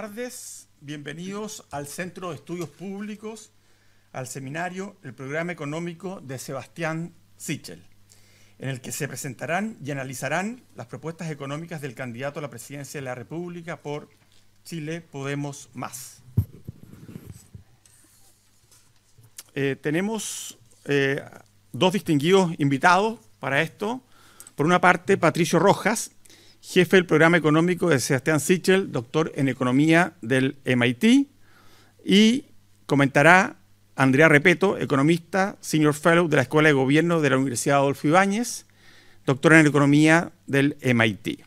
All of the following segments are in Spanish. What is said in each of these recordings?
tardes, bienvenidos al Centro de Estudios Públicos, al seminario El Programa Económico de Sebastián Sichel, en el que se presentarán y analizarán las propuestas económicas del candidato a la presidencia de la República por Chile Podemos Más. Eh, tenemos eh, dos distinguidos invitados para esto. Por una parte, Patricio Rojas, jefe del programa económico de Sebastián Sichel, doctor en economía del MIT, y comentará Andrea Repeto, economista, senior fellow de la Escuela de Gobierno de la Universidad Adolfo Ibáñez, doctor en economía del MIT.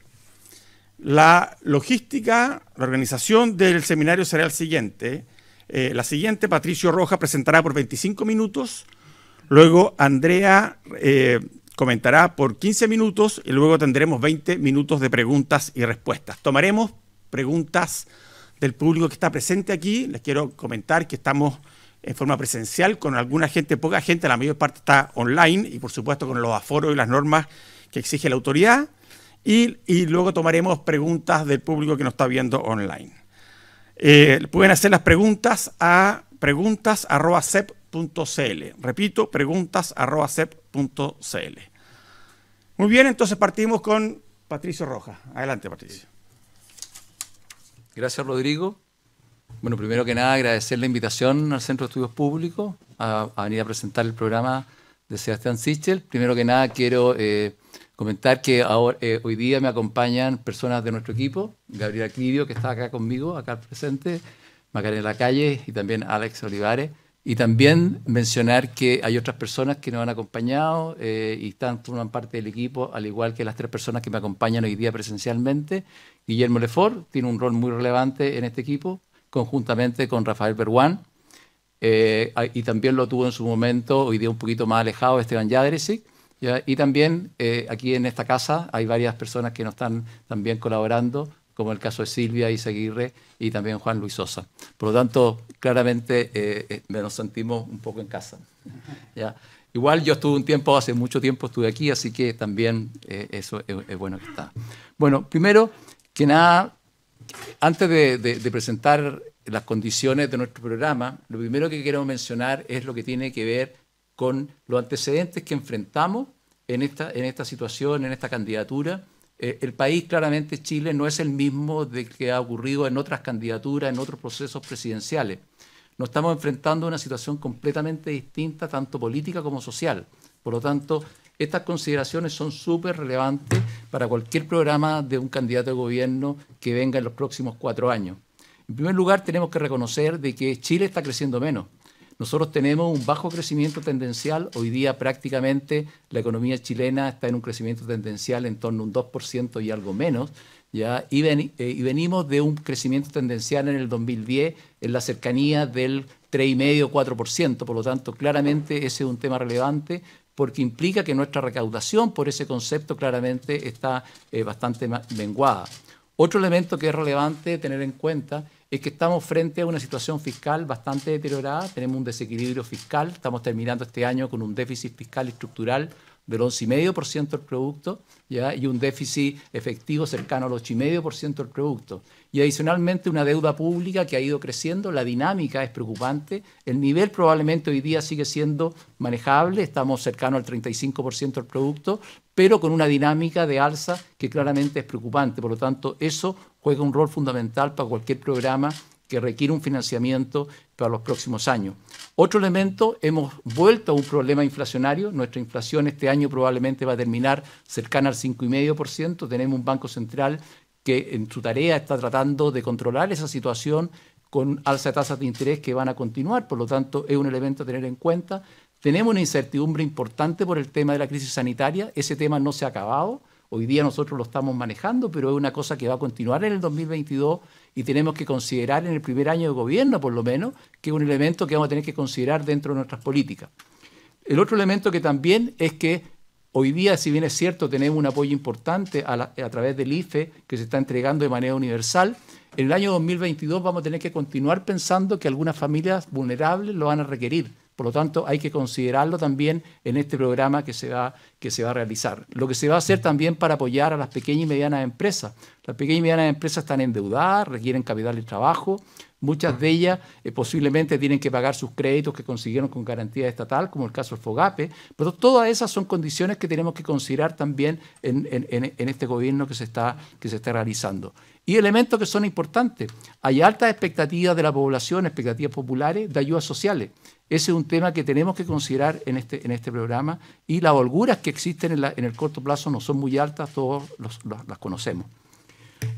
La logística, la organización del seminario será el siguiente. Eh, la siguiente, Patricio Roja presentará por 25 minutos, luego Andrea eh, comentará por 15 minutos y luego tendremos 20 minutos de preguntas y respuestas. Tomaremos preguntas del público que está presente aquí. Les quiero comentar que estamos en forma presencial con alguna gente, poca gente, la mayor parte está online y por supuesto con los aforos y las normas que exige la autoridad. Y, luego tomaremos preguntas del público que nos está viendo online. Eh, pueden hacer las preguntas a preguntas .cl Repito, preguntas.cep.cl. Muy bien, entonces partimos con Patricio Rojas. Adelante, Patricio. Gracias, Rodrigo. Bueno, primero que nada, agradecer la invitación al Centro de Estudios Públicos a, venir a presentar el programa de Sebastián Sichel. Primero que nada, quiero comentar que hoy día me acompañan personas de nuestro equipo, Gabriel Clivio, que está acá conmigo, acá presente, Macarena Calle, y también Alex Olivares. Y también mencionar que hay otras personas que nos han acompañado eh, y están, forman parte del equipo, al igual que las tres personas que me acompañan hoy día presencialmente. Guillermo Lefort tiene un rol muy relevante en este equipo, conjuntamente con Rafael Berguán. Eh, y también lo tuvo en su momento, hoy día un poquito más alejado, Esteban Yadresic. Y también eh, aquí en esta casa hay varias personas que nos están también colaborando como el caso de Silvia aguirre y también Juan Luis Sosa. Por lo tanto, claramente eh, eh, nos sentimos un poco en casa. ¿ya? Igual yo estuve un tiempo, hace mucho tiempo estuve aquí, así que también eh, eso es, bueno que está. Bueno, primero que nada, antes de, presentar las condiciones de nuestro programa, lo primero que quiero mencionar es lo que tiene que ver con los antecedentes que enfrentamos en esta, en esta situación, en esta candidatura, eh, el país, claramente Chile, no es el mismo de que ha ocurrido en otras candidaturas, en otros procesos presidenciales. Nos estamos enfrentando a una situación completamente distinta, tanto política como social. Por lo tanto, estas consideraciones son súper relevantes para cualquier programa de un candidato de gobierno que venga en los próximos cuatro años. En primer lugar, tenemos que reconocer de que Chile está creciendo menos. Nosotros tenemos un bajo crecimiento tendencial. Hoy día prácticamente la economía chilena está en un crecimiento tendencial en torno a un 2% y algo menos. Eh, y, venimos de un crecimiento tendencial en el 2010 en la cercanía del 3,5-4%. Por lo tanto, claramente ese es un tema relevante porque implica que nuestra recaudación por ese concepto claramente está eh, bastante menguada. Otro elemento que es relevante tener en cuenta es que estamos frente a una situación fiscal bastante deteriorada, tenemos un desequilibrio fiscal, estamos terminando este año con un déficit fiscal estructural del 11,5% del producto ¿ya? y un déficit efectivo cercano al 8,5% del producto. Y adicionalmente una deuda pública que ha ido creciendo, la dinámica es preocupante, el nivel probablemente hoy día sigue siendo manejable, estamos cercano al 35% del producto, pero con una dinámica de alza que claramente es preocupante. Por lo tanto, eso juega un rol fundamental para cualquier programa que requiere un financiamiento para los próximos años. Otro elemento, hemos vuelto a un problema inflacionario. Nuestra inflación este año probablemente va a terminar cercana al 5,5%. Tenemos un Banco Central que en su tarea está tratando de controlar esa situación con alza de tasas de interés que van a continuar. Por lo tanto, es un elemento a tener en cuenta. Tenemos una incertidumbre importante por el tema de la crisis sanitaria. Ese tema no se ha acabado. Hoy día nosotros lo estamos manejando, pero es una cosa que va a continuar en el 2022 y tenemos que considerar en el primer año de gobierno, por lo menos, que es un elemento que vamos a tener que considerar dentro de nuestras políticas. El otro elemento que también es que hoy día, si bien es cierto, tenemos un apoyo importante a, a través del IFE que se está entregando de manera universal, en el año 2022 vamos a tener que continuar pensando que algunas familias vulnerables lo van a requerir por lo tanto, hay que considerarlo también en este programa que se va, que se va a realizar. Lo que se va a hacer también para apoyar a las pequeñas y medianas empresas. Las pequeñas y medianas empresas están endeudadas, requieren capital de trabajo. Muchas de ellas eh, posiblemente tienen que pagar sus créditos que consiguieron con garantía estatal, como el caso del FOGAPE. Pero todas esas son condiciones que tenemos que considerar también en, este gobierno que se, está, que se está realizando. Y elementos que son importantes. Hay altas expectativas de la población, expectativas populares de ayudas sociales. Ese es un tema que tenemos que considerar en este, en este programa y las holguras que existen en, el corto plazo no son muy altas, todos las conocemos.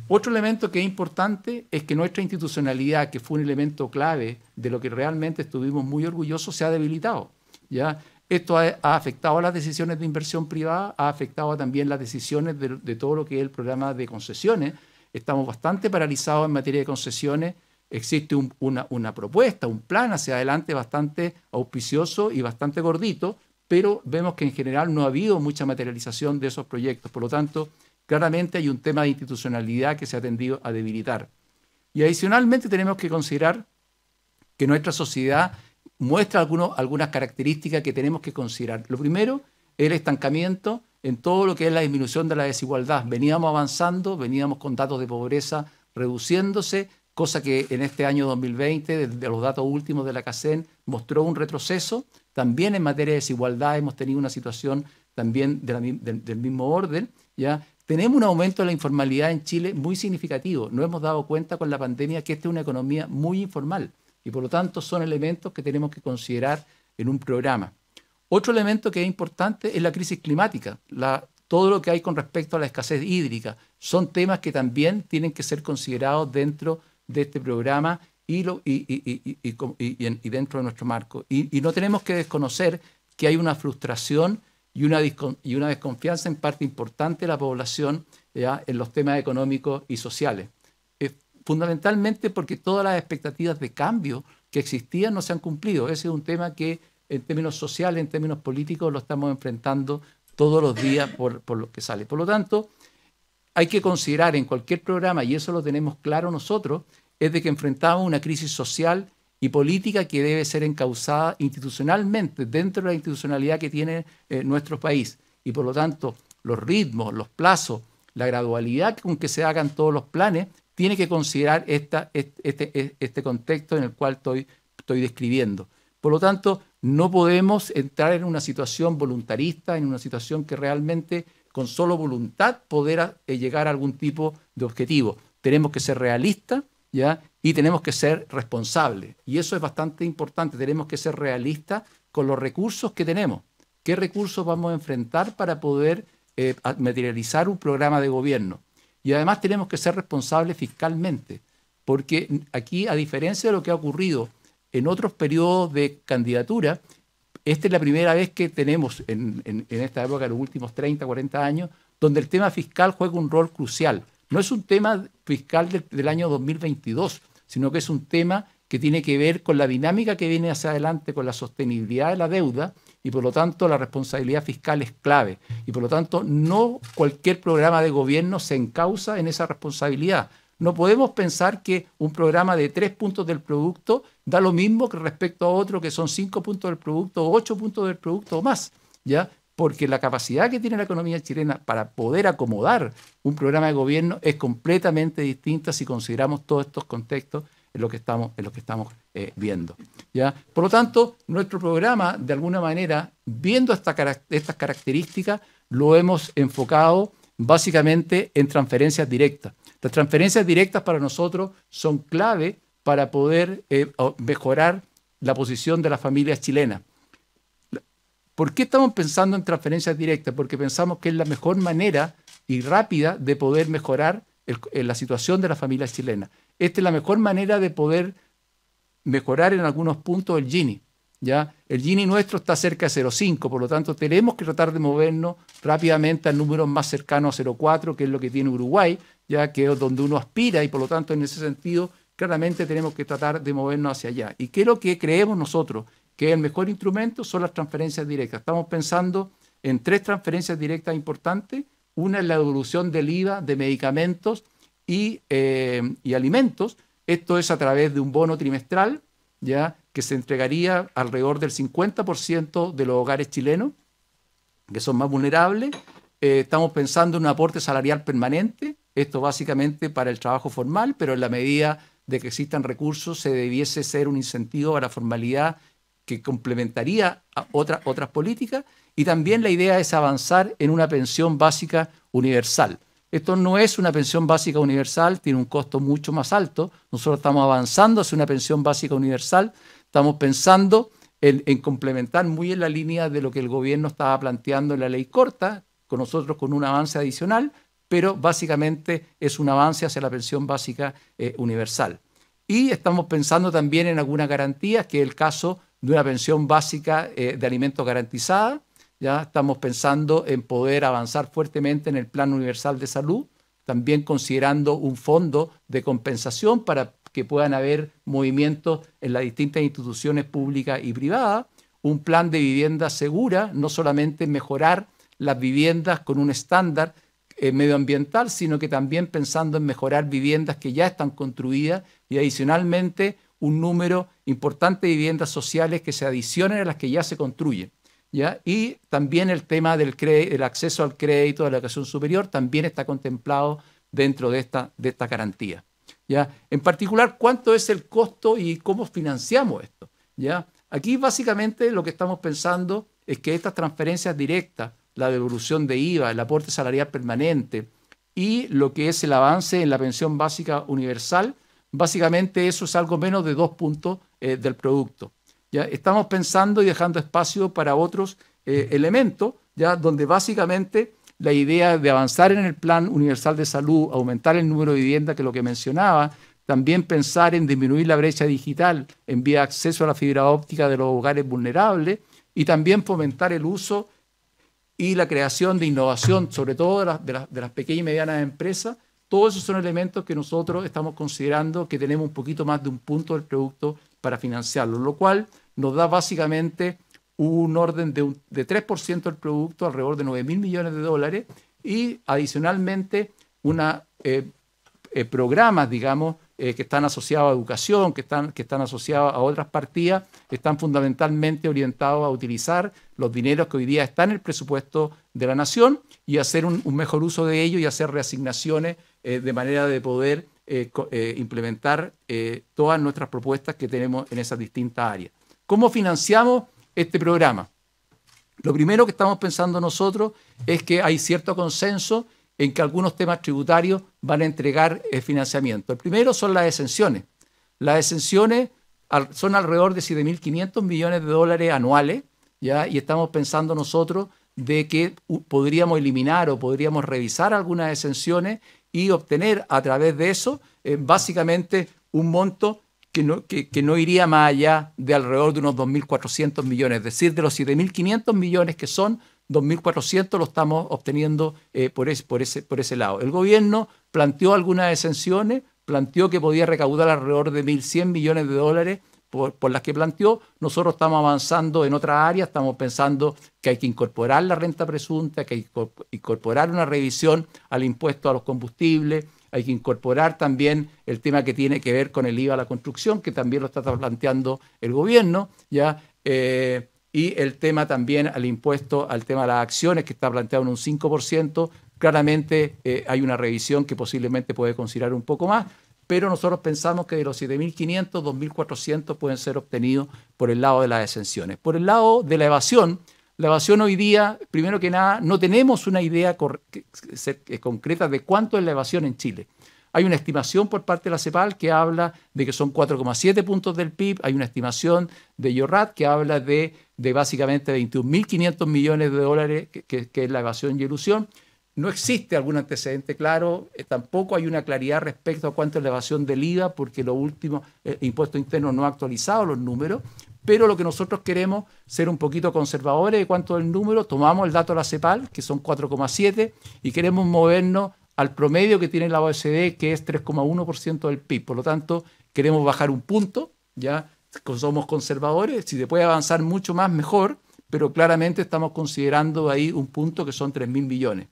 Otro elemento que es importante es que nuestra institucionalidad, que fue un elemento clave de lo que realmente estuvimos muy orgullosos, se ha debilitado. ¿ya? Esto ha, afectado a las decisiones de inversión privada, ha afectado también las decisiones de, de todo lo que es el programa de concesiones. Estamos bastante paralizados en materia de concesiones existe una, propuesta, un plan hacia adelante bastante auspicioso y bastante gordito, pero vemos que en general no ha habido mucha materialización de esos proyectos. Por lo tanto, claramente hay un tema de institucionalidad que se ha tendido a debilitar. Y adicionalmente tenemos que considerar que nuestra sociedad muestra algunas características que tenemos que considerar. Lo primero, el estancamiento en todo lo que es la disminución de la desigualdad. Veníamos avanzando, veníamos con datos de pobreza reduciéndose, cosa que en este año 2020, desde los datos últimos de la CACEN, mostró un retroceso. También en materia de desigualdad hemos tenido una situación también del mismo orden. ¿ya? Tenemos un aumento de la informalidad en Chile muy significativo. No hemos dado cuenta con la pandemia que esta es una economía muy informal y por lo tanto son elementos que tenemos que considerar en un programa. Otro elemento que es importante es la crisis climática, todo lo que hay con respecto a la escasez hídrica. Son temas que también tienen que ser considerados dentro de este programa y, dentro de nuestro marco. Y, no tenemos que desconocer que hay una frustración y una, y una desconfianza en parte importante de la población en los temas económicos y sociales. fundamentalmente porque todas las expectativas de cambio que existían no se han cumplido. Ese es un tema que en términos sociales, en términos políticos, lo estamos enfrentando todos los días por, por lo que sale. Por lo tanto, hay que considerar en cualquier programa, y eso lo tenemos claro nosotros, es de que enfrentamos una crisis social y política que debe ser encauzada institucionalmente dentro de la institucionalidad que tiene eh, nuestro país. Y por lo tanto, los ritmos, los plazos, la gradualidad con que se hagan todos los planes, tiene que considerar este, este, contexto en el cual estoy, estoy describiendo. Por lo tanto, no podemos entrar en una situación voluntarista, en una situación que realmente con solo voluntad poder eh, llegar a algún tipo de objetivo. Tenemos que ser realistas ¿ya? y tenemos que ser responsables. Y eso es bastante importante. Tenemos que ser realistas con los recursos que tenemos. ¿Qué recursos vamos a enfrentar para poder eh, materializar un programa de gobierno? Y además tenemos que ser responsables fiscalmente, porque aquí, a diferencia de lo que ha ocurrido en otros periodos de candidatura, esta es la primera vez que tenemos en, esta época, en los últimos 30, 40 años, donde el tema fiscal juega un rol crucial. No es un tema fiscal del, del año 2022, sino que es un tema que tiene que ver con la dinámica que viene hacia adelante, con la sostenibilidad de la deuda y por lo tanto la responsabilidad fiscal es clave. Y por lo tanto no cualquier programa de gobierno se encausa en esa responsabilidad. No podemos pensar que un programa de tres puntos del producto da lo mismo que respecto a otro que son 5 puntos del producto, 8 puntos del producto o más, ¿ya? Porque la capacidad que tiene la economía chilena para poder acomodar un programa de gobierno es completamente distinta si consideramos todos estos contextos en los que estamos, en lo que estamos eh, viendo. ¿ya? Por lo tanto, nuestro programa, de alguna manera, viendo estas características, lo hemos enfocado básicamente en transferencias directas. Las transferencias directas para nosotros son clave para poder eh, mejorar la posición de las familias chilena. ¿Por qué estamos pensando en transferencias directas? Porque pensamos que es la mejor manera y rápida de poder mejorar eh, la situación de la familia chilena. Esta es la mejor manera de poder mejorar en algunos puntos el Gini. ¿ya? El Gini nuestro está cerca de 0,5, por lo tanto tenemos que tratar de movernos rápidamente al número más cercano a 0,4, que es lo que tiene Uruguay, ya que es donde uno aspira y por lo tanto en ese sentido claramente tenemos que tratar de movernos hacia allá. ¿Y qué es lo que creemos nosotros? Que el mejor instrumento son las transferencias directas. Estamos pensando en tres transferencias directas importantes. Una es la devolución del IVA de medicamentos eh, y, alimentos. Esto es a través de un bono trimestral, ¿ya? que se entregaría alrededor del 50% de los hogares chilenos, que son más vulnerables. Eh, estamos pensando en un aporte salarial permanente, esto básicamente para el trabajo formal, pero en la medida de que existan recursos se debiese ser un incentivo la formalidad que complementaría a otras políticas y también la idea es avanzar en una pensión básica universal. Esto no es una pensión básica universal, tiene un costo mucho más alto. Nosotros estamos avanzando hacia una pensión básica universal, estamos pensando en, en complementar muy en la línea de lo que el gobierno estaba planteando en la ley corta, con nosotros con un avance adicional, pero básicamente es un avance hacia la pensión básica eh, universal. Y estamos pensando también en algunas garantías, que es el caso de una pensión básica eh, de alimentos garantizada. Ya estamos pensando en poder avanzar fuertemente en el Plan Universal de Salud, también considerando un fondo de compensación para que puedan haber movimientos en las distintas instituciones públicas y privadas, un plan de vivienda segura, no solamente mejorar las viviendas con un estándar, eh, medioambiental, sino que también pensando en mejorar viviendas que ya están construidas y adicionalmente un número importante de viviendas sociales que se adicionen a las que ya se construyen. ¿ya? Y también el tema del el acceso al crédito de la educación superior también está contemplado dentro de esta, de esta garantía. ¿ya? En particular, ¿cuánto es el costo y cómo financiamos esto? ¿ya? Aquí básicamente lo que estamos pensando es que estas transferencias directas la devolución de IVA, el aporte salarial permanente y lo que es el avance en la pensión básica universal, básicamente eso es algo menos de dos puntos eh, del producto. ¿ya? Estamos pensando y dejando espacio para otros eh, elementos, ¿ya? donde básicamente la idea de avanzar en el plan universal de salud, aumentar el número de viviendas, que es lo que mencionaba, también pensar en disminuir la brecha digital en vía acceso a la fibra óptica de los hogares vulnerables y también fomentar el uso y la creación de innovación, sobre todo de, las pequeñas y medianas empresas, todos esos son elementos que nosotros estamos considerando que tenemos un poquito más de un punto del producto para financiarlo, lo cual nos da básicamente un orden de, de 3% del producto, alrededor de 9 mil millones de dólares, y adicionalmente una, eh, eh, programas, digamos, eh, que están asociados a educación, que están, que están asociados a otras partidas, están fundamentalmente orientados a utilizar los dineros que hoy día están en el presupuesto de la nación y hacer un, mejor uso de ellos y hacer reasignaciones eh, de manera de poder eh, implementar todas nuestras propuestas que tenemos en esas distintas áreas. ¿Cómo financiamos este programa? Lo primero que estamos pensando nosotros es que hay cierto consenso en que algunos temas tributarios van a entregar el eh, financiamiento. El primero son las exenciones. Las exenciones son alrededor de 7.500 millones de dólares anuales, ¿ya? y estamos pensando nosotros de que podríamos eliminar o podríamos revisar algunas exenciones y obtener a través de eso eh, básicamente un monto que no, que no, iría más allá de alrededor de unos 2.400 millones, es decir, de los 7.500 millones que son 2.400 lo estamos obteniendo eh, por, ese, lado. El gobierno planteó algunas exenciones, planteó que podía recaudar alrededor de 1.100 millones de dólares por, las que planteó. Nosotros estamos avanzando en otra área, estamos pensando que hay que incorporar la renta presunta, que hay que incorporar una revisión al impuesto a los combustibles, hay que incorporar también el tema que tiene que ver con el IVA a la construcción, que también lo está planteando el gobierno, ¿ya? Eh, y el tema también al impuesto, al tema de las acciones, que está planteado en un 5%. Claramente eh, hay una revisión que posiblemente puede considerar un poco más, pero nosotros pensamos que de los 7.500, 2.400 pueden ser obtenidos por el lado de las exenciones. Por el lado de la evasión, la evasión hoy día, primero que nada, no tenemos una idea eh, concreta de cuánto es la evasión en Chile. Hay una estimación por parte de la CEPAL que habla de que son 4,7 puntos del PIB, hay una estimación de Yorat que habla de de básicamente 21.500 millones de dólares, que, es la evasión y ilusión. No existe algún antecedente claro, eh, tampoco hay una claridad respecto a cuánto es la evasión del IVA, porque lo último, eh, impuesto interno no ha actualizado los números, pero lo que nosotros queremos ser un poquito conservadores de cuánto es el número, tomamos el dato de la CEPAL, que son 4,7, y queremos movernos al promedio que tiene la OECD, que es 3,1% del PIB. Por lo tanto, queremos bajar un punto, ¿ya? somos conservadores, si se puede avanzar mucho más, mejor, pero claramente estamos considerando ahí un punto que son 3.000 mil millones.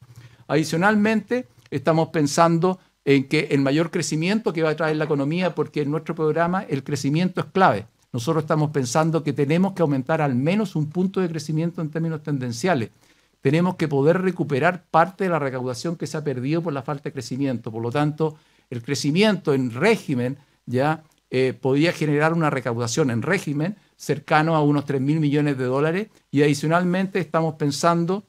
Adicionalmente, estamos pensando en que el mayor crecimiento que va a traer la economía, porque en nuestro programa el crecimiento es clave. Nosotros estamos pensando que tenemos que aumentar al menos un punto de crecimiento en términos tendenciales. Tenemos que poder recuperar parte de la recaudación que se ha perdido por la falta de crecimiento. Por lo tanto, el crecimiento en régimen ya eh, podía generar una recaudación en régimen cercano a unos 3.000 mil millones de dólares y adicionalmente estamos pensando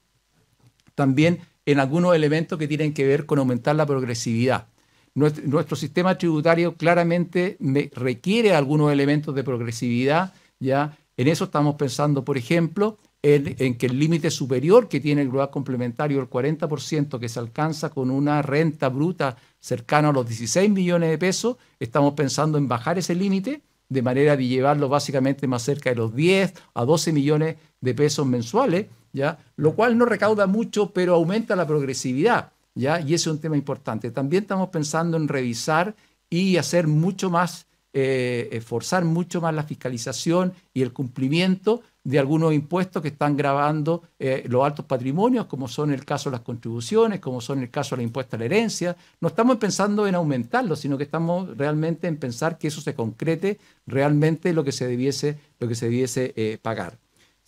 también en algunos elementos que tienen que ver con aumentar la progresividad. Nuestro, sistema tributario claramente requiere algunos elementos de progresividad, ¿ya? En eso estamos pensando, por ejemplo, en, que el límite superior que tiene el global complementario, el 40% que se alcanza con una renta bruta cercana a los 16 millones de pesos, estamos pensando en bajar ese límite de manera de llevarlo básicamente más cerca de los 10 a 12 millones de pesos mensuales, ¿ya? lo cual no recauda mucho, pero aumenta la progresividad, ¿ya? y ese es un tema importante. También estamos pensando en revisar y hacer mucho más, eh, esforzar forzar mucho más la fiscalización y el cumplimiento de algunos impuestos que están grabando eh, los altos patrimonios, como son el caso de las contribuciones, como son el caso de la impuesta a la herencia. No estamos pensando en aumentarlo, sino que estamos realmente en pensar que eso se concrete realmente lo que se debiese, lo que se debiese eh, pagar.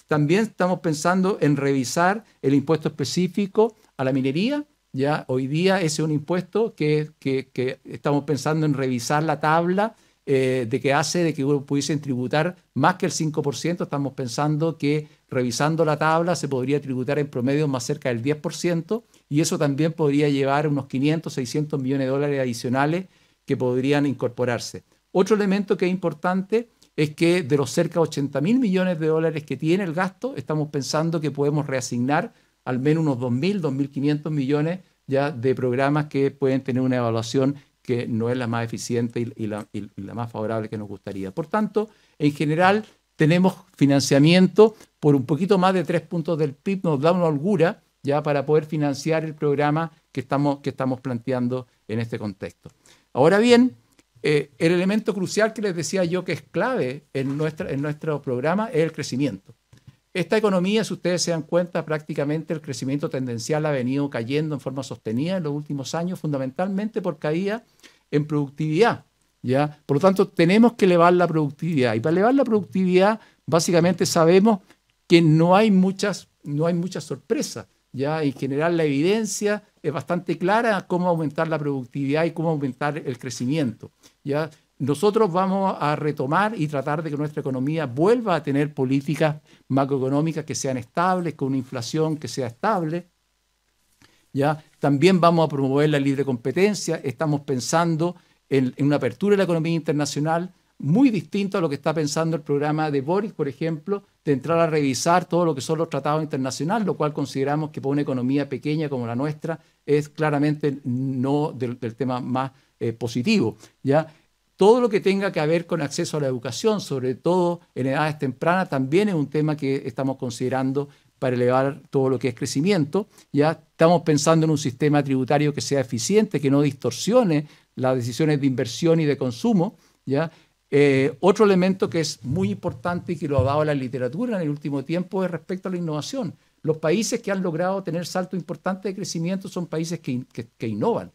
También estamos pensando en revisar el impuesto específico a la minería. Ya hoy día ese es un impuesto que estamos pensando en revisar la tabla eh, de que hace de que pudiesen tributar más que el 5%. Estamos pensando que revisando la tabla se podría tributar en promedio más cerca del 10% y eso también podría llevar unos 500, 600 millones de dólares adicionales que podrían incorporarse. Otro elemento que es importante es que de los cerca 80 mil millones de dólares que tiene el gasto, estamos pensando que podemos reasignar al menos unos 2.000, 2.500 millones ya de programas que pueden tener una evaluación que no es la más eficiente y, la, más favorable que nos gustaría. Por tanto, en general tenemos financiamiento por un poquito más de tres puntos del PIB, nos da una holgura ya para poder financiar el programa que estamos, que estamos planteando en este contexto. Ahora bien, eh, el elemento crucial que les decía yo que es clave en, nuestra, en nuestro programa es el crecimiento. Esta economía, si ustedes se dan cuenta, prácticamente el crecimiento tendencial ha venido cayendo en forma sostenida en los últimos años, fundamentalmente por caída en productividad. ¿ya? Por lo tanto, tenemos que elevar la productividad. Y para elevar la productividad, básicamente sabemos que no hay muchas, no hay muchas sorpresas. ¿ya? En general, la evidencia es bastante clara cómo aumentar la productividad y cómo aumentar el crecimiento. ¿ya? nosotros vamos a retomar y tratar de que nuestra economía vuelva a tener políticas macroeconómicas que sean estables, con una inflación que sea estable. ¿ya? También vamos a promover la libre competencia. Estamos pensando en, una apertura de la economía internacional muy distinta a lo que está pensando el programa de Boris, por ejemplo, de entrar a revisar todo lo que son los tratados internacionales, lo cual consideramos que para una economía pequeña como la nuestra es claramente no del, tema más eh, positivo. ¿ya? todo lo que tenga que ver con acceso a la educación, sobre todo en edades tempranas, también es un tema que estamos considerando para elevar todo lo que es crecimiento. Ya estamos pensando en un sistema tributario que sea eficiente, que no distorsione las decisiones de inversión y de consumo. ¿ya? Eh, otro elemento que es muy importante y que lo ha dado la literatura en el último tiempo es respecto a la innovación. Los países que han logrado tener salto importante de crecimiento son países que innovan.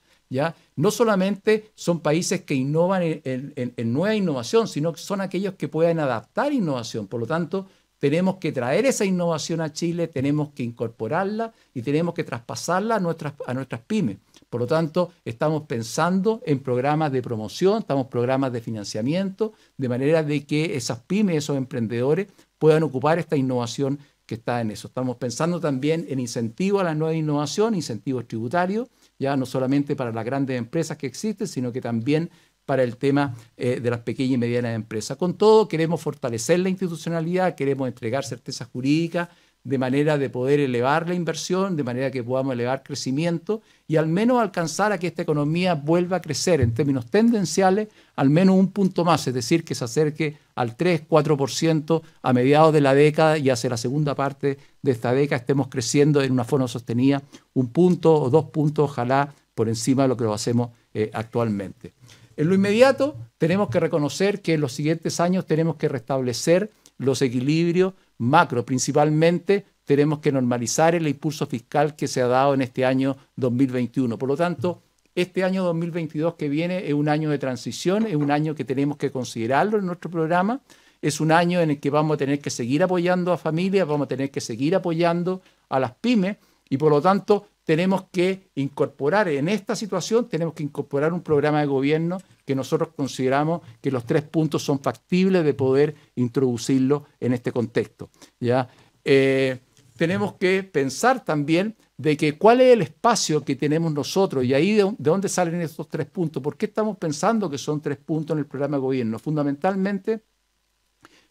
No solamente son países que innovan en, nueva innovación, sino que son aquellos que pueden adaptar innovación. Por lo tanto, tenemos que traer esa innovación a Chile, tenemos que incorporarla y tenemos que traspasarla a nuestras, a nuestras pymes. Por lo tanto, estamos pensando en programas de promoción, estamos programas de financiamiento, de manera de que esas pymes, esos emprendedores puedan ocupar esta innovación que está en eso. Estamos pensando también en incentivos a la nueva innovación, incentivos tributarios, ya no solamente para las grandes empresas que existen, sino que también para el tema eh, de las pequeñas y medianas empresas. Con todo, queremos fortalecer la institucionalidad, queremos entregar certezas jurídicas, de manera de poder elevar la inversión, de manera que podamos elevar crecimiento y al menos alcanzar a que esta economía vuelva a crecer en términos tendenciales al menos un punto más, es decir, que se acerque al 3-4% a mediados de la década y hacia la segunda parte de esta década estemos creciendo en una forma sostenida un punto o dos puntos, ojalá, por encima de lo que lo hacemos eh, actualmente. En lo inmediato, tenemos que reconocer que en los siguientes años tenemos que restablecer los equilibrios macro. Principalmente tenemos que normalizar el impulso fiscal que se ha dado en este año 2021. Por lo tanto, este año 2022 que viene es un año de transición, es un año que tenemos que considerarlo en nuestro programa, es un año en el que vamos a tener que seguir apoyando a familias, vamos a tener que seguir apoyando a las pymes y por lo tanto tenemos que incorporar, en esta situación tenemos que incorporar un programa de gobierno que nosotros consideramos que los tres puntos son factibles de poder introducirlo en este contexto. ¿ya? Eh, tenemos que pensar también de que cuál es el espacio que tenemos nosotros y ahí de, dónde salen estos tres puntos. ¿Por qué estamos pensando que son tres puntos en el programa de gobierno? Fundamentalmente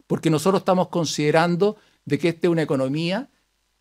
porque nosotros estamos considerando de que esta es una economía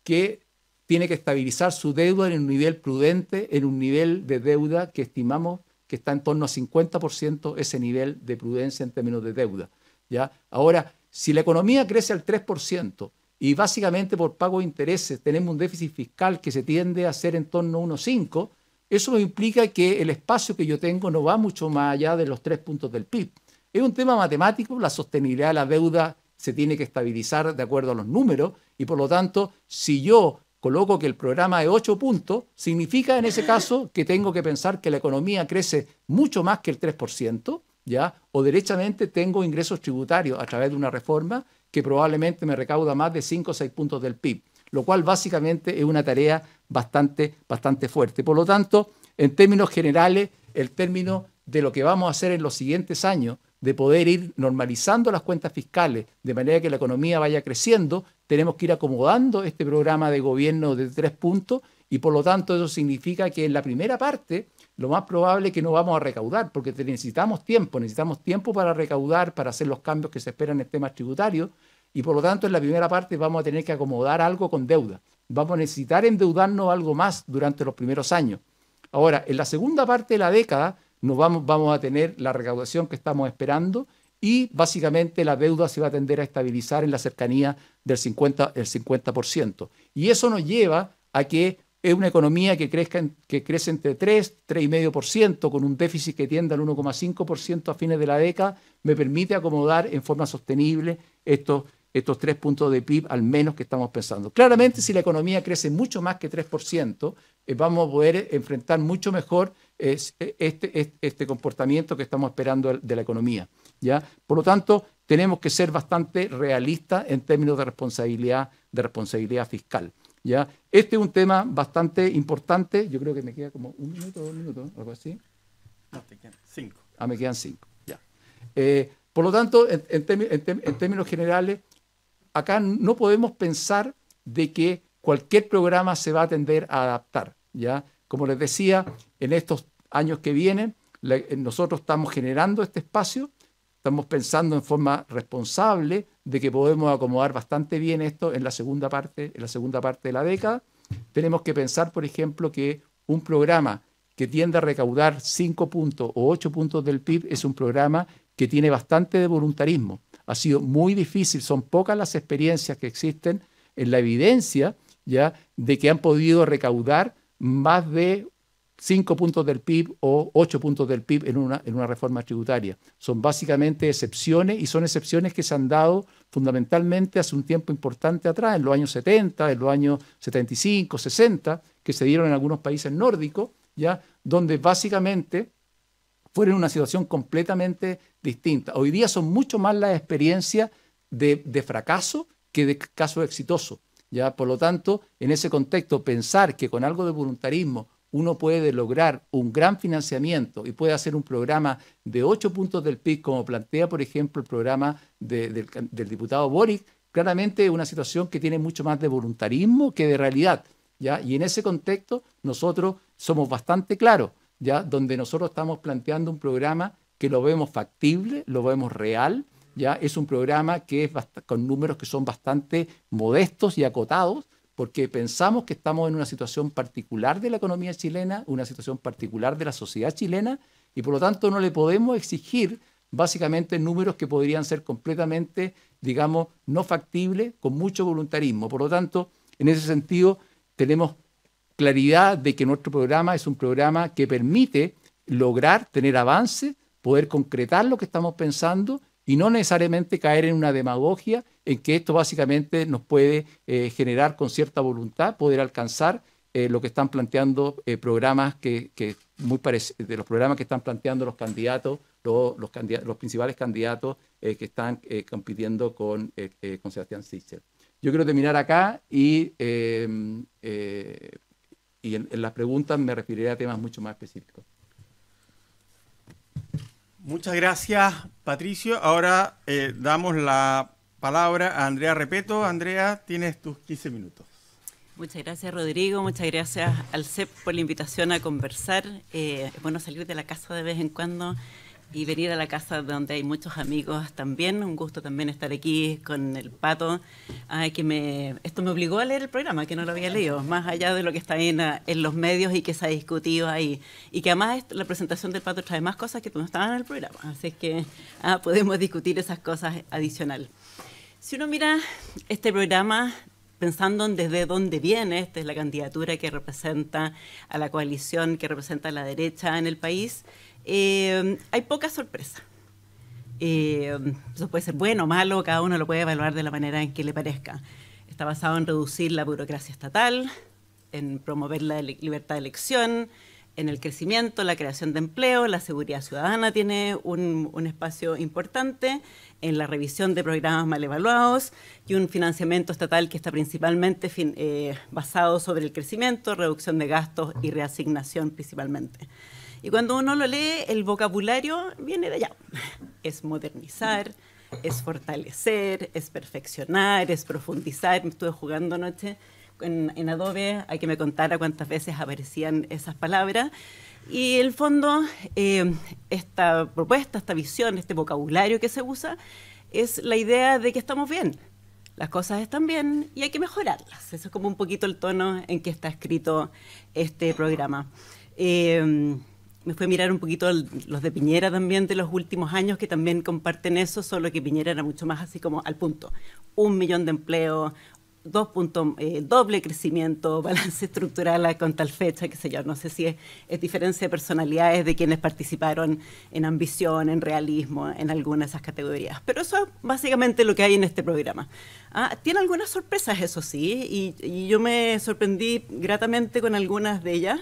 que tiene que estabilizar su deuda en un nivel prudente, en un nivel de deuda que estimamos que está en torno a 50% ese nivel de prudencia en términos de deuda. ¿ya? Ahora, si la economía crece al 3% y básicamente por pago de intereses tenemos un déficit fiscal que se tiende a ser en torno a 1,5%, eso implica que el espacio que yo tengo no va mucho más allá de los tres puntos del PIB. Es un tema matemático, la sostenibilidad de la deuda se tiene que estabilizar de acuerdo a los números y por lo tanto, si yo coloco que el programa de 8 puntos, significa en ese caso que tengo que pensar que la economía crece mucho más que el 3%, ¿ya? O derechamente tengo ingresos tributarios a través de una reforma que probablemente me recauda más de 5 o 6 puntos del PIB, lo cual básicamente es una tarea bastante, bastante fuerte. Por lo tanto, en términos generales, el término de lo que vamos a hacer en los siguientes años, de poder ir normalizando las cuentas fiscales de manera que la economía vaya creciendo, tenemos que ir acomodando este programa de gobierno de tres puntos y por lo tanto eso significa que en la primera parte lo más probable es que no vamos a recaudar, porque necesitamos tiempo, necesitamos tiempo para recaudar, para hacer los cambios que se esperan en el tema tributario. y por lo tanto en la primera parte vamos a tener que acomodar algo con deuda. Vamos a necesitar endeudarnos algo más durante los primeros años. Ahora, en la segunda parte de la década nos vamos, vamos a tener la recaudación que estamos esperando y básicamente la deuda se va a tender a estabilizar en la cercanía del 50%. El 50%. Y eso nos lleva a que es una economía que, crezca, que crece entre 3, 3,5%, con un déficit que tienda al 1,5% a fines de la década, me permite acomodar en forma sostenible estos, estos tres puntos de PIB al menos que estamos pensando. Claramente, si la economía crece mucho más que 3%, eh, vamos a poder enfrentar mucho mejor eh, este, este, este comportamiento que estamos esperando de la economía. ¿ya? Por lo tanto, tenemos que ser bastante realistas en términos de responsabilidad, de responsabilidad fiscal. ¿ya? Este es un tema bastante importante. Yo creo que me queda como un minuto, dos minutos, algo así. No, te quedan cinco. Ah, me quedan cinco, ya. Eh, por lo tanto, en, en, términos generales, acá no podemos pensar de que cualquier programa se va a tender a adaptar. ¿ya? Como les decía, en estos años que vienen, nosotros estamos generando este espacio Estamos pensando en forma responsable de que podemos acomodar bastante bien esto en la segunda parte, en la segunda parte de la década. Tenemos que pensar, por ejemplo, que un programa que tiende a recaudar cinco puntos o ocho puntos del PIB es un programa que tiene bastante de voluntarismo. Ha sido muy difícil, son pocas las experiencias que existen en la evidencia ya de que han podido recaudar más de 5 puntos del PIB o 8 puntos del PIB en una, reforma tributaria. Son básicamente excepciones y son excepciones que se han dado fundamentalmente hace un tiempo importante atrás, en los años 70, en los años 75, 60, que se dieron en algunos países nórdicos, ¿ya? donde básicamente fueron una situación completamente distinta. Hoy día son mucho más las experiencias de, fracaso que de caso exitoso ¿ya? Por lo tanto, en ese contexto, pensar que con algo de voluntarismo uno puede lograr un gran financiamiento y puede hacer un programa de ocho puntos del PIB, como plantea, por ejemplo, el programa del, diputado Boric, claramente una situación que tiene mucho más de voluntarismo que de realidad. ¿ya? Y en ese contexto nosotros somos bastante claros, ¿ya? donde nosotros estamos planteando un programa que lo vemos factible, lo vemos real. ¿ya? Es un programa que es con números que son bastante modestos y acotados, porque pensamos que estamos en una situación particular de la economía chilena, una situación particular de la sociedad chilena, y por lo tanto no le podemos exigir básicamente números que podrían ser completamente, digamos, no factibles con mucho voluntarismo. Por lo tanto, en ese sentido, tenemos claridad de que nuestro programa es un programa que permite lograr tener avances, poder concretar lo que estamos pensando y no necesariamente caer en una demagogia en que esto básicamente nos puede eh, generar con cierta voluntad poder alcanzar eh, lo que están planteando eh, programas que, que muy de los programas que están planteando los candidatos, los, los, principales candidatos que están compitiendo con, con Sebastián Sichel. Yo quiero terminar acá y, y en, en las preguntas me referiré a temas mucho más específicos. Muchas gracias, Patricio. Ahora eh, damos la palabra a Andrea Repeto. Andrea, tienes tus 15 minutos. Muchas gracias, Rodrigo. Muchas gracias al CEP por la invitación a conversar. Eh, es bueno salir de la casa de vez en cuando y venir a la casa donde hay muchos amigos también. Un gusto también estar aquí con el pato. que me, esto me obligó a leer el programa, que no lo había leído, más allá de lo que está en, en los medios y que se ha discutido ahí. Y que además la presentación del pato trae más cosas que no estaban en el programa. Así es que ah, podemos discutir esas cosas adicional. Si uno mira este programa pensando desde dónde viene, esta es la candidatura que representa a la coalición que representa a la derecha en el país, Em, hay poca sorpresa. Em, eso puede ser bueno o malo, cada uno lo puede evaluar de la manera en que le parezca. Está basado en reducir la burocracia estatal, en promover la libertad de elección, en el crecimiento, la creación de empleo, la seguridad ciudadana tiene un, espacio importante, en la revisión de programas mal evaluados y un financiamiento estatal que está principalmente eh, basado sobre el crecimiento, reducción de gastos y reasignación principalmente. Y cuando uno lo lee, el vocabulario viene de allá. Es modernizar, es fortalecer, es perfeccionar, es profundizar. Me estuve jugando anoche en, Adobe hay que me contara cuántas veces aparecían esas palabras. Y en el fondo, eh, esta propuesta, esta visión, este vocabulario que se usa, es la idea de que estamos bien, las cosas están bien y hay que mejorarlas. Eso es como un poquito el tono en que está escrito este programa. Eh, me fue a mirar un poquito los de Piñera también de los últimos años que también comparten eso, solo que Piñera era mucho más así como al punto. Un millón de empleos, dos eh, doble crecimiento, balance estructural con tal fecha, qué sé yo. No sé si es, diferencia de personalidades de quienes participaron en ambición, en realismo, en alguna de esas categorías. Pero eso es básicamente lo que hay en este programa. Ah, tiene algunas sorpresas, eso sí, y yo me sorprendí gratamente con algunas de ellas.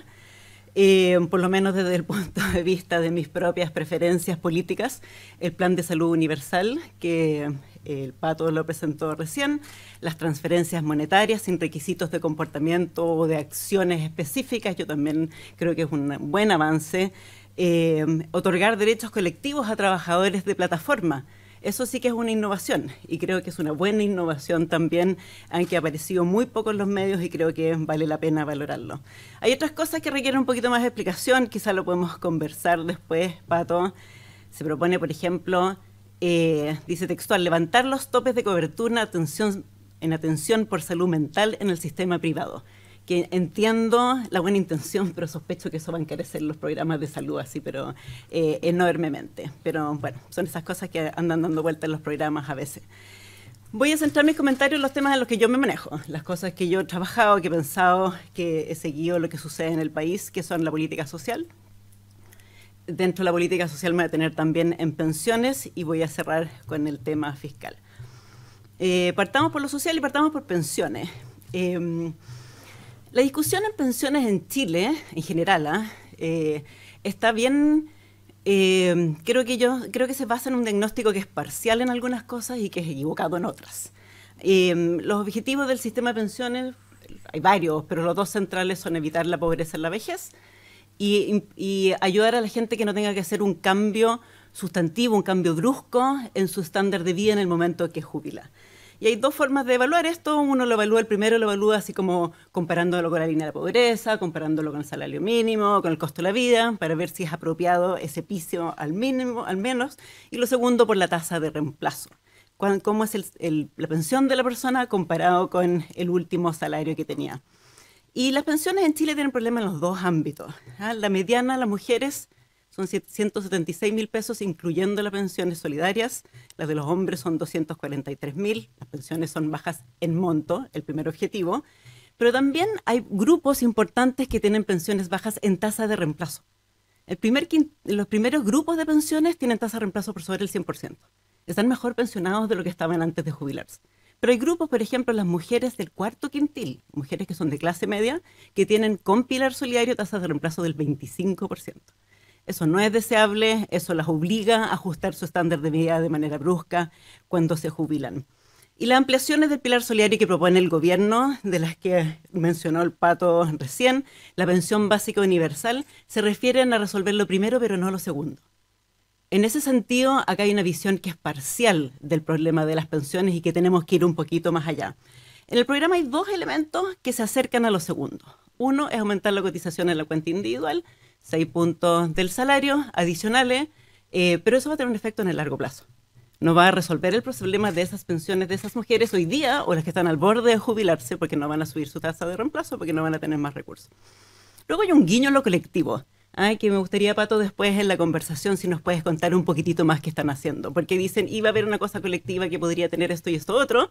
Eh, por lo menos desde el punto de vista de mis propias preferencias políticas, el Plan de Salud Universal, que eh, el Pato lo presentó recién, las transferencias monetarias sin requisitos de comportamiento o de acciones específicas, yo también creo que es un buen avance, eh, otorgar derechos colectivos a trabajadores de plataforma, eso sí que es una innovación y creo que es una buena innovación también, aunque ha aparecido muy poco en los medios y creo que vale la pena valorarlo. Hay otras cosas que requieren un poquito más de explicación, quizá lo podemos conversar después, Pato. Se propone, por ejemplo, eh, dice textual, levantar los topes de cobertura en atención por salud mental en el sistema privado que entiendo la buena intención, pero sospecho que eso va a encarecer los programas de salud así, pero eh, enormemente. Pero bueno, son esas cosas que andan dando vueltas en los programas a veces. Voy a centrar mis comentarios en los temas en los que yo me manejo, las cosas que yo he trabajado, que he pensado, que he seguido lo que sucede en el país, que son la política social. Dentro de la política social me voy a tener también en pensiones y voy a cerrar con el tema fiscal. Eh, partamos por lo social y partamos por pensiones. Em, la discusión en pensiones en Chile, en general, ¿ah? eh, está bien... Eh, creo, que se basa en un diagnóstico que es parcial en algunas cosas y que es equivocado en otras. Eh, los objetivos del sistema de pensiones, hay varios, pero los dos centrales son evitar la pobreza en la vejez y, y, ayudar a la gente que no tenga que hacer un cambio sustantivo, un cambio brusco en su estándar de vida en el momento que jubila. Y hay dos formas de evaluar esto. Uno lo evalúa, el primero lo evalúa así como comparándolo con la línea de la pobreza, comparándolo con el salario mínimo, con el costo de la vida, para ver si es apropiado ese piso al mínimo, al menos. Y lo segundo por la tasa de reemplazo. Cómo es la pensión de la persona comparado con el último salario que tenía. Y las pensiones en Chile tienen problemas en los dos ámbitos. ¿ah? La mediana, las mujeres, son 176 mil pesos, incluyendo las pensiones solidarias. Las de los hombres son 243 mil. Las pensiones son bajas en monto, el primer objetivo. Pero también hay grupos importantes que tienen pensiones bajas en tasa de reemplazo. los primeros grupos de pensiones tienen tasa de reemplazo por sobre el 100%. Están mejor pensionados de lo que estaban antes de jubilarse. Pero hay grupos, por ejemplo, las mujeres del cuarto quintil, mujeres que son de clase media, que tienen con pilar solidario tasas de reemplazo del 25%. Eso no es deseable, eso las obliga a ajustar su estándar de vida de manera brusca cuando se jubilan. Y las ampliaciones del pilar solidario que propone el gobierno, de las que mencionó el Pato recién, la pensión básica universal, se refieren a resolver lo primero, pero no lo segundo. En ese sentido, acá hay una visión que es parcial del problema de las pensiones y que tenemos que ir un poquito más allá. En el programa hay dos elementos que se acercan a lo segundo. Uno es aumentar la cotización en la cuenta individual 6 puntos del salario adicionales, eh, pero eso va a tener un efecto en el largo plazo. No va a resolver el problema de esas pensiones de esas mujeres hoy día o las que están al borde de jubilarse porque no van a subir su tasa de reemplazo, porque no van a tener más recursos. Luego hay un guiño en lo colectivo. Ay, que me gustaría, Pato, después en la conversación si nos puedes contar un poquitito más qué están haciendo. Porque dicen, iba a haber una cosa colectiva que podría tener esto y esto otro,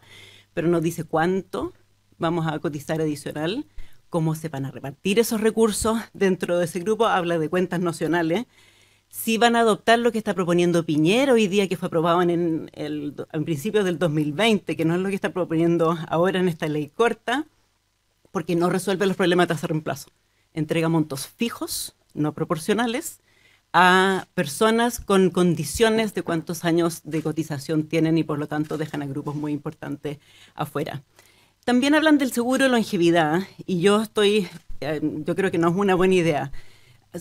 pero no dice cuánto vamos a cotizar adicional cómo se van a repartir esos recursos dentro de ese grupo, habla de cuentas nacionales, si van a adoptar lo que está proponiendo Piñero hoy día, que fue aprobado en, el, principios del 2020, que no es lo que está proponiendo ahora en esta ley corta, porque no resuelve los problemas de tasa reemplazo. Entrega montos fijos, no proporcionales, a personas con condiciones de cuántos años de cotización tienen y por lo tanto dejan a grupos muy importantes afuera. También hablan del seguro de longevidad y yo estoy, eh, yo creo que no es una buena idea.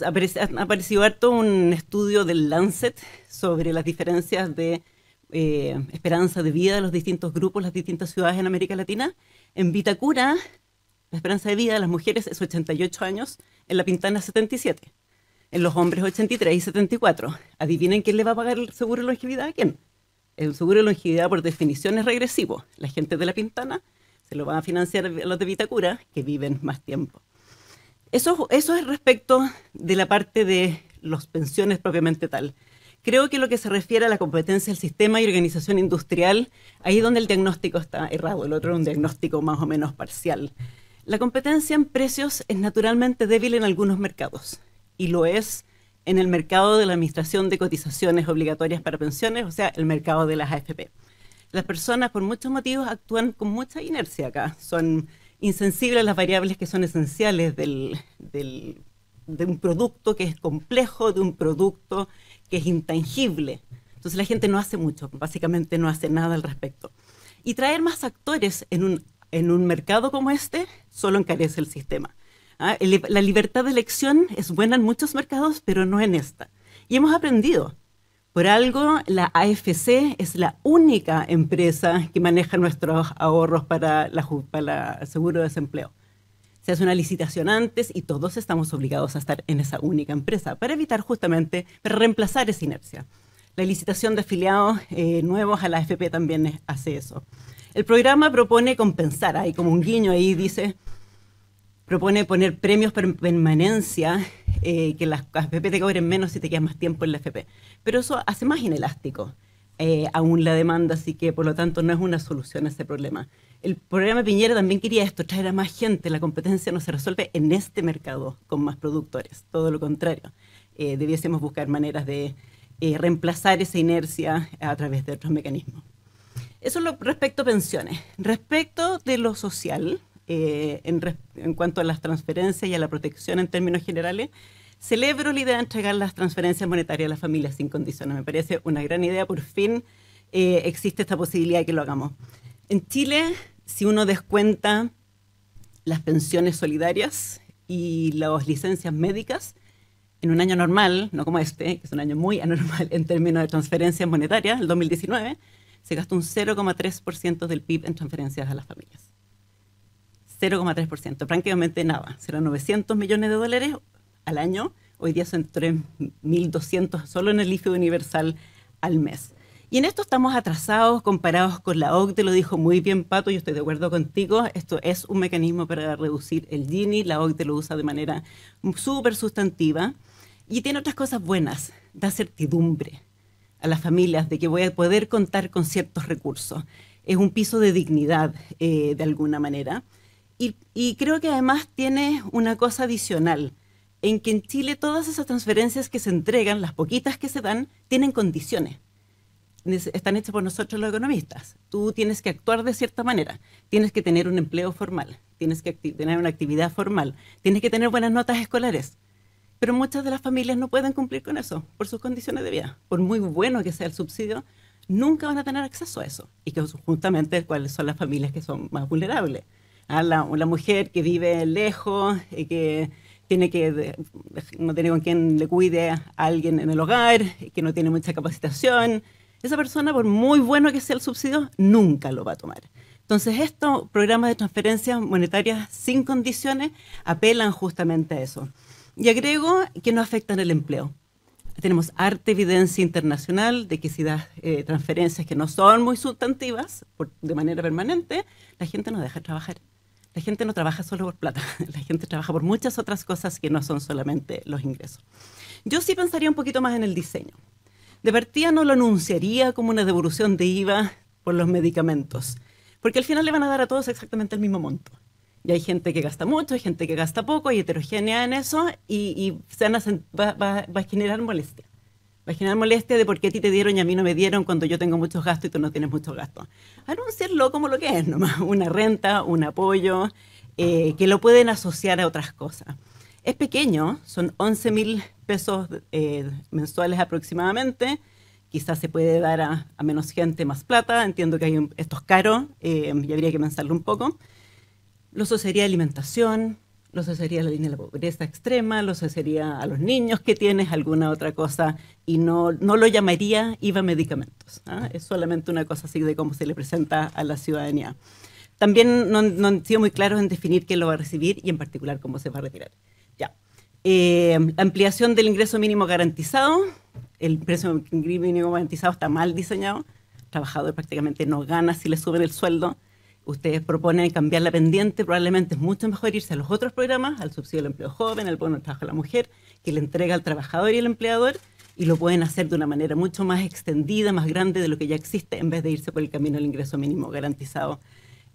Ha aparecido harto un estudio del Lancet sobre las diferencias de eh, esperanza de vida de los distintos grupos, las distintas ciudades en América Latina. En Vitacura, la esperanza de vida de las mujeres es 88 años, en La Pintana 77, en los hombres 83 y 74. Adivinen quién le va a pagar el seguro de longevidad a quién. El seguro de longevidad por definición es regresivo. La gente de La Pintana se lo van a financiar los de Vitacura, que viven más tiempo. Eso, es respecto de la parte de las pensiones propiamente tal. Creo que lo que se refiere a la competencia del sistema y organización industrial, ahí es donde el diagnóstico está errado, el otro es un diagnóstico más o menos parcial. La competencia en precios es naturalmente débil en algunos mercados y lo es en el mercado de la administración de cotizaciones obligatorias para pensiones, o sea, el mercado de las AFP las personas por muchos motivos actúan con mucha inercia acá, son insensibles a las variables que son esenciales de un producto que es complejo, de un producto que es intangible. Entonces la gente no hace mucho, básicamente no hace nada al respecto. Y traer más actores en un, en un mercado como este solo encarece el sistema. ¿ah? La libertad de elección es buena en muchos mercados, pero no en esta. Y hemos aprendido por algo, la AFC es la única empresa que maneja nuestros ahorros para, la, el seguro de desempleo. Se hace una licitación antes y todos estamos obligados a estar en esa única empresa para evitar justamente, para reemplazar esa inercia. La licitación de afiliados eh, nuevos a la AFP también hace eso. El programa propone compensar, hay como un guiño ahí, dice, propone poner premios por permanencia, eh, que las AFP te cobren menos si te quedas más tiempo en la AFP. Pero eso hace más inelástico eh, aún la demanda, así que por lo tanto no es una solución a ese problema. El programa Piñera también quería esto, traer a más gente. La competencia no se resuelve en este mercado con más productores, todo lo contrario. Eh, debiésemos buscar maneras de reemplazar esa inercia a través de otros mecanismos. Eso es lo respecto a pensiones. Respecto de lo social, eh, en, cuanto a las transferencias y a la protección en términos generales, celebro la idea de entregar las transferencias monetarias a las familias sin condiciones. Me parece una gran idea, por fin eh, existe esta posibilidad de que lo hagamos. En Chile, si uno descuenta las pensiones solidarias y las licencias médicas, en un año normal, no como este, que es un año muy anormal en términos de transferencias monetarias, el 2019, se gastó un 0,3% del PIB en transferencias a las familias. 0,3%, prácticamente nada. Serán 900 millones de dólares al año. Hoy día son 3.200 solo en el IFE universal al mes. Y en esto estamos atrasados comparados con la OCDE, lo dijo muy bien Pato, yo estoy de acuerdo contigo, esto es un mecanismo para reducir el Gini, la OCDE lo usa de manera súper sustantiva y tiene otras cosas buenas, da certidumbre a las familias de que voy a poder contar con ciertos recursos, es un piso de dignidad eh, de alguna manera. Y, creo que además tiene una cosa adicional, en que en Chile todas esas transferencias que se entregan, las poquitas que se dan, tienen condiciones. Están hechas por nosotros los economistas. Tú tienes que actuar de cierta manera, tienes que tener un empleo formal, tienes que tener una actividad formal, tienes que tener buenas notas escolares. Pero muchas de las familias no pueden cumplir con eso por sus condiciones de vida. Por muy bueno que sea el subsidio, nunca van a tener acceso a eso. Y que justamente cuáles son las familias que son más vulnerables a la, mujer que vive lejos, eh, que tiene que no tiene con quien le cuide a alguien en el hogar, que no tiene mucha capacitación. Esa persona, por muy bueno que sea el subsidio, nunca lo va a tomar. Entonces, estos programas de transferencias monetarias sin condiciones apelan justamente a eso. Y agrego que no afectan el empleo. Tenemos arte, evidencia internacional de que si das eh, transferencias que no son muy sustantivas de manera permanente, la gente no deja trabajar la gente no trabaja solo por plata, la gente trabaja por muchas otras cosas que no son solamente los ingresos. Yo sí pensaría un poquito más en el diseño. De partida no lo anunciaría como una devolución de IVA por los medicamentos, porque al final le van a dar a todos exactamente el mismo monto. Y hay gente que gasta mucho, hay gente que gasta poco, hay heterogénea en eso y, se va a generar molestia. Va a molestia de por qué a ti te dieron y a mí no me dieron cuando yo tengo muchos gastos y tú no tienes muchos gastos. Anunciarlo como lo que es nomás, una renta, un apoyo, eh, que lo pueden asociar a otras cosas. Es pequeño, son 11 mil pesos eh, mensuales aproximadamente. Quizás se puede dar a, menos gente más plata. Entiendo que hay estos esto es caro eh, y habría que pensarlo un poco. Lo sería alimentación, los hacería la línea de la pobreza extrema, lo hacería a los niños que tienes, alguna otra cosa, y no, lo llamaría IVA medicamentos. ¿ah? Es solamente una cosa así de cómo se le presenta a la ciudadanía. También no, no, han sido muy claros en definir quién lo va a recibir y en particular cómo se va a retirar. Ya. Eh, ampliación del ingreso mínimo garantizado. El ingreso mínimo garantizado está mal diseñado. El trabajador prácticamente no gana si le suben el sueldo ustedes proponen cambiar la pendiente, probablemente es mucho mejor irse a los otros programas, al subsidio del empleo joven, al bono de trabajo de la mujer, que le entrega al trabajador y al empleador, y lo pueden hacer de una manera mucho más extendida, más grande de lo que ya existe, en vez de irse por el camino del ingreso mínimo garantizado,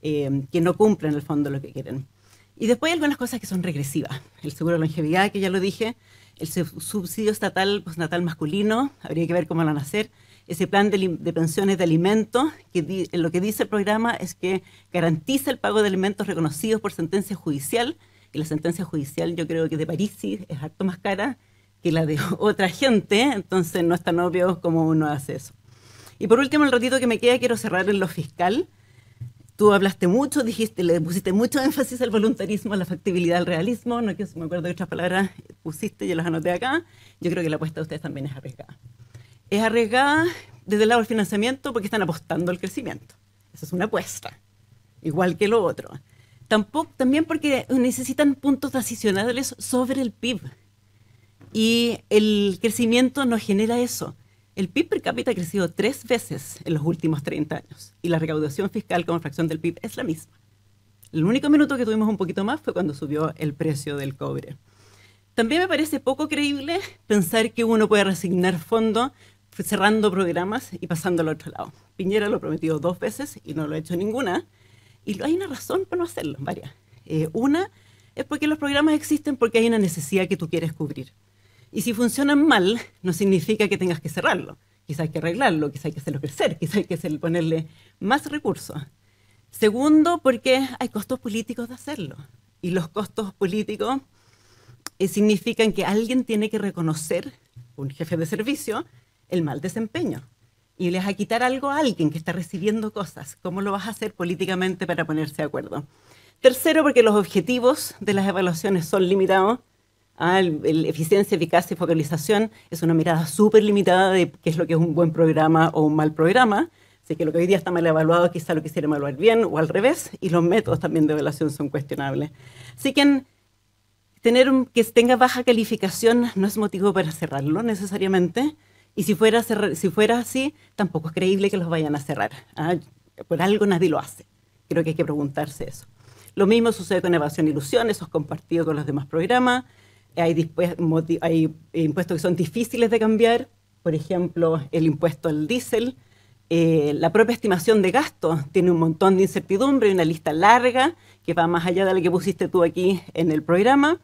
eh, que no cumple en el fondo lo que quieren. Y después hay algunas cosas que son regresivas. El seguro de longevidad, que ya lo dije, el subsidio estatal postnatal masculino, habría que ver cómo lo van a hacer, ese plan de, pensiones de alimentos, que lo que dice el programa es que garantiza el pago de alimentos reconocidos por sentencia judicial, y la sentencia judicial yo creo que de París es harto más cara que la de otra gente, entonces no es tan obvio como uno hace eso. Y por último, el ratito que me queda, quiero cerrar en lo fiscal. Tú hablaste mucho, dijiste, le pusiste mucho énfasis al voluntarismo, a la factibilidad, al realismo, no que me acuerdo de otras palabras pusiste, yo las anoté acá. Yo creo que la apuesta de ustedes también es arriesgada es arriesgada desde el lado del financiamiento porque están apostando al crecimiento. Esa es una apuesta, igual que lo otro. Tampoco, también porque necesitan puntos decisionales sobre el PIB. Y el crecimiento no genera eso. El PIB per cápita ha crecido tres veces en los últimos 30 años y la recaudación fiscal como fracción del PIB es la misma. El único minuto que tuvimos un poquito más fue cuando subió el precio del cobre. También me parece poco creíble pensar que uno puede resignar fondos cerrando programas y pasando al otro lado. Piñera lo prometió dos veces y no lo ha hecho ninguna. Y hay una razón para no hacerlo, varias. Eh, una es porque los programas existen porque hay una necesidad que tú quieres cubrir. Y si funcionan mal, no significa que tengas que cerrarlo. Quizá hay que arreglarlo, quizá hay que hacerlo crecer, quizá hay que ponerle más recursos. Segundo, porque hay costos políticos de hacerlo. Y los costos políticos eh, significan que alguien tiene que reconocer, un jefe de servicio, el mal desempeño. Y les vas a quitar algo a alguien que está recibiendo cosas. ¿Cómo lo vas a hacer políticamente para ponerse de acuerdo? Tercero, porque los objetivos de las evaluaciones son limitados. Ah, eficiencia, eficacia y focalización es una mirada súper limitada de qué es lo que es un buen programa o un mal programa. Así que lo que hoy día está mal evaluado quizá lo quisiera evaluar bien o al revés. Y los métodos también de evaluación son cuestionables. Así que tener que tenga baja calificación no es motivo para cerrarlo necesariamente. Y si fuera, así, tampoco es creíble que los vayan a cerrar. ¿ah? Por algo nadie lo hace. Creo que hay que preguntarse eso. Lo mismo sucede con evasión e ilusión, eso es compartido con los demás programas. Hay, impuestos que son difíciles de cambiar, por ejemplo, el impuesto al diésel. Eh, la propia estimación de gastos tiene un montón de incertidumbre, y una lista larga que va más allá de la que pusiste tú aquí en el programa.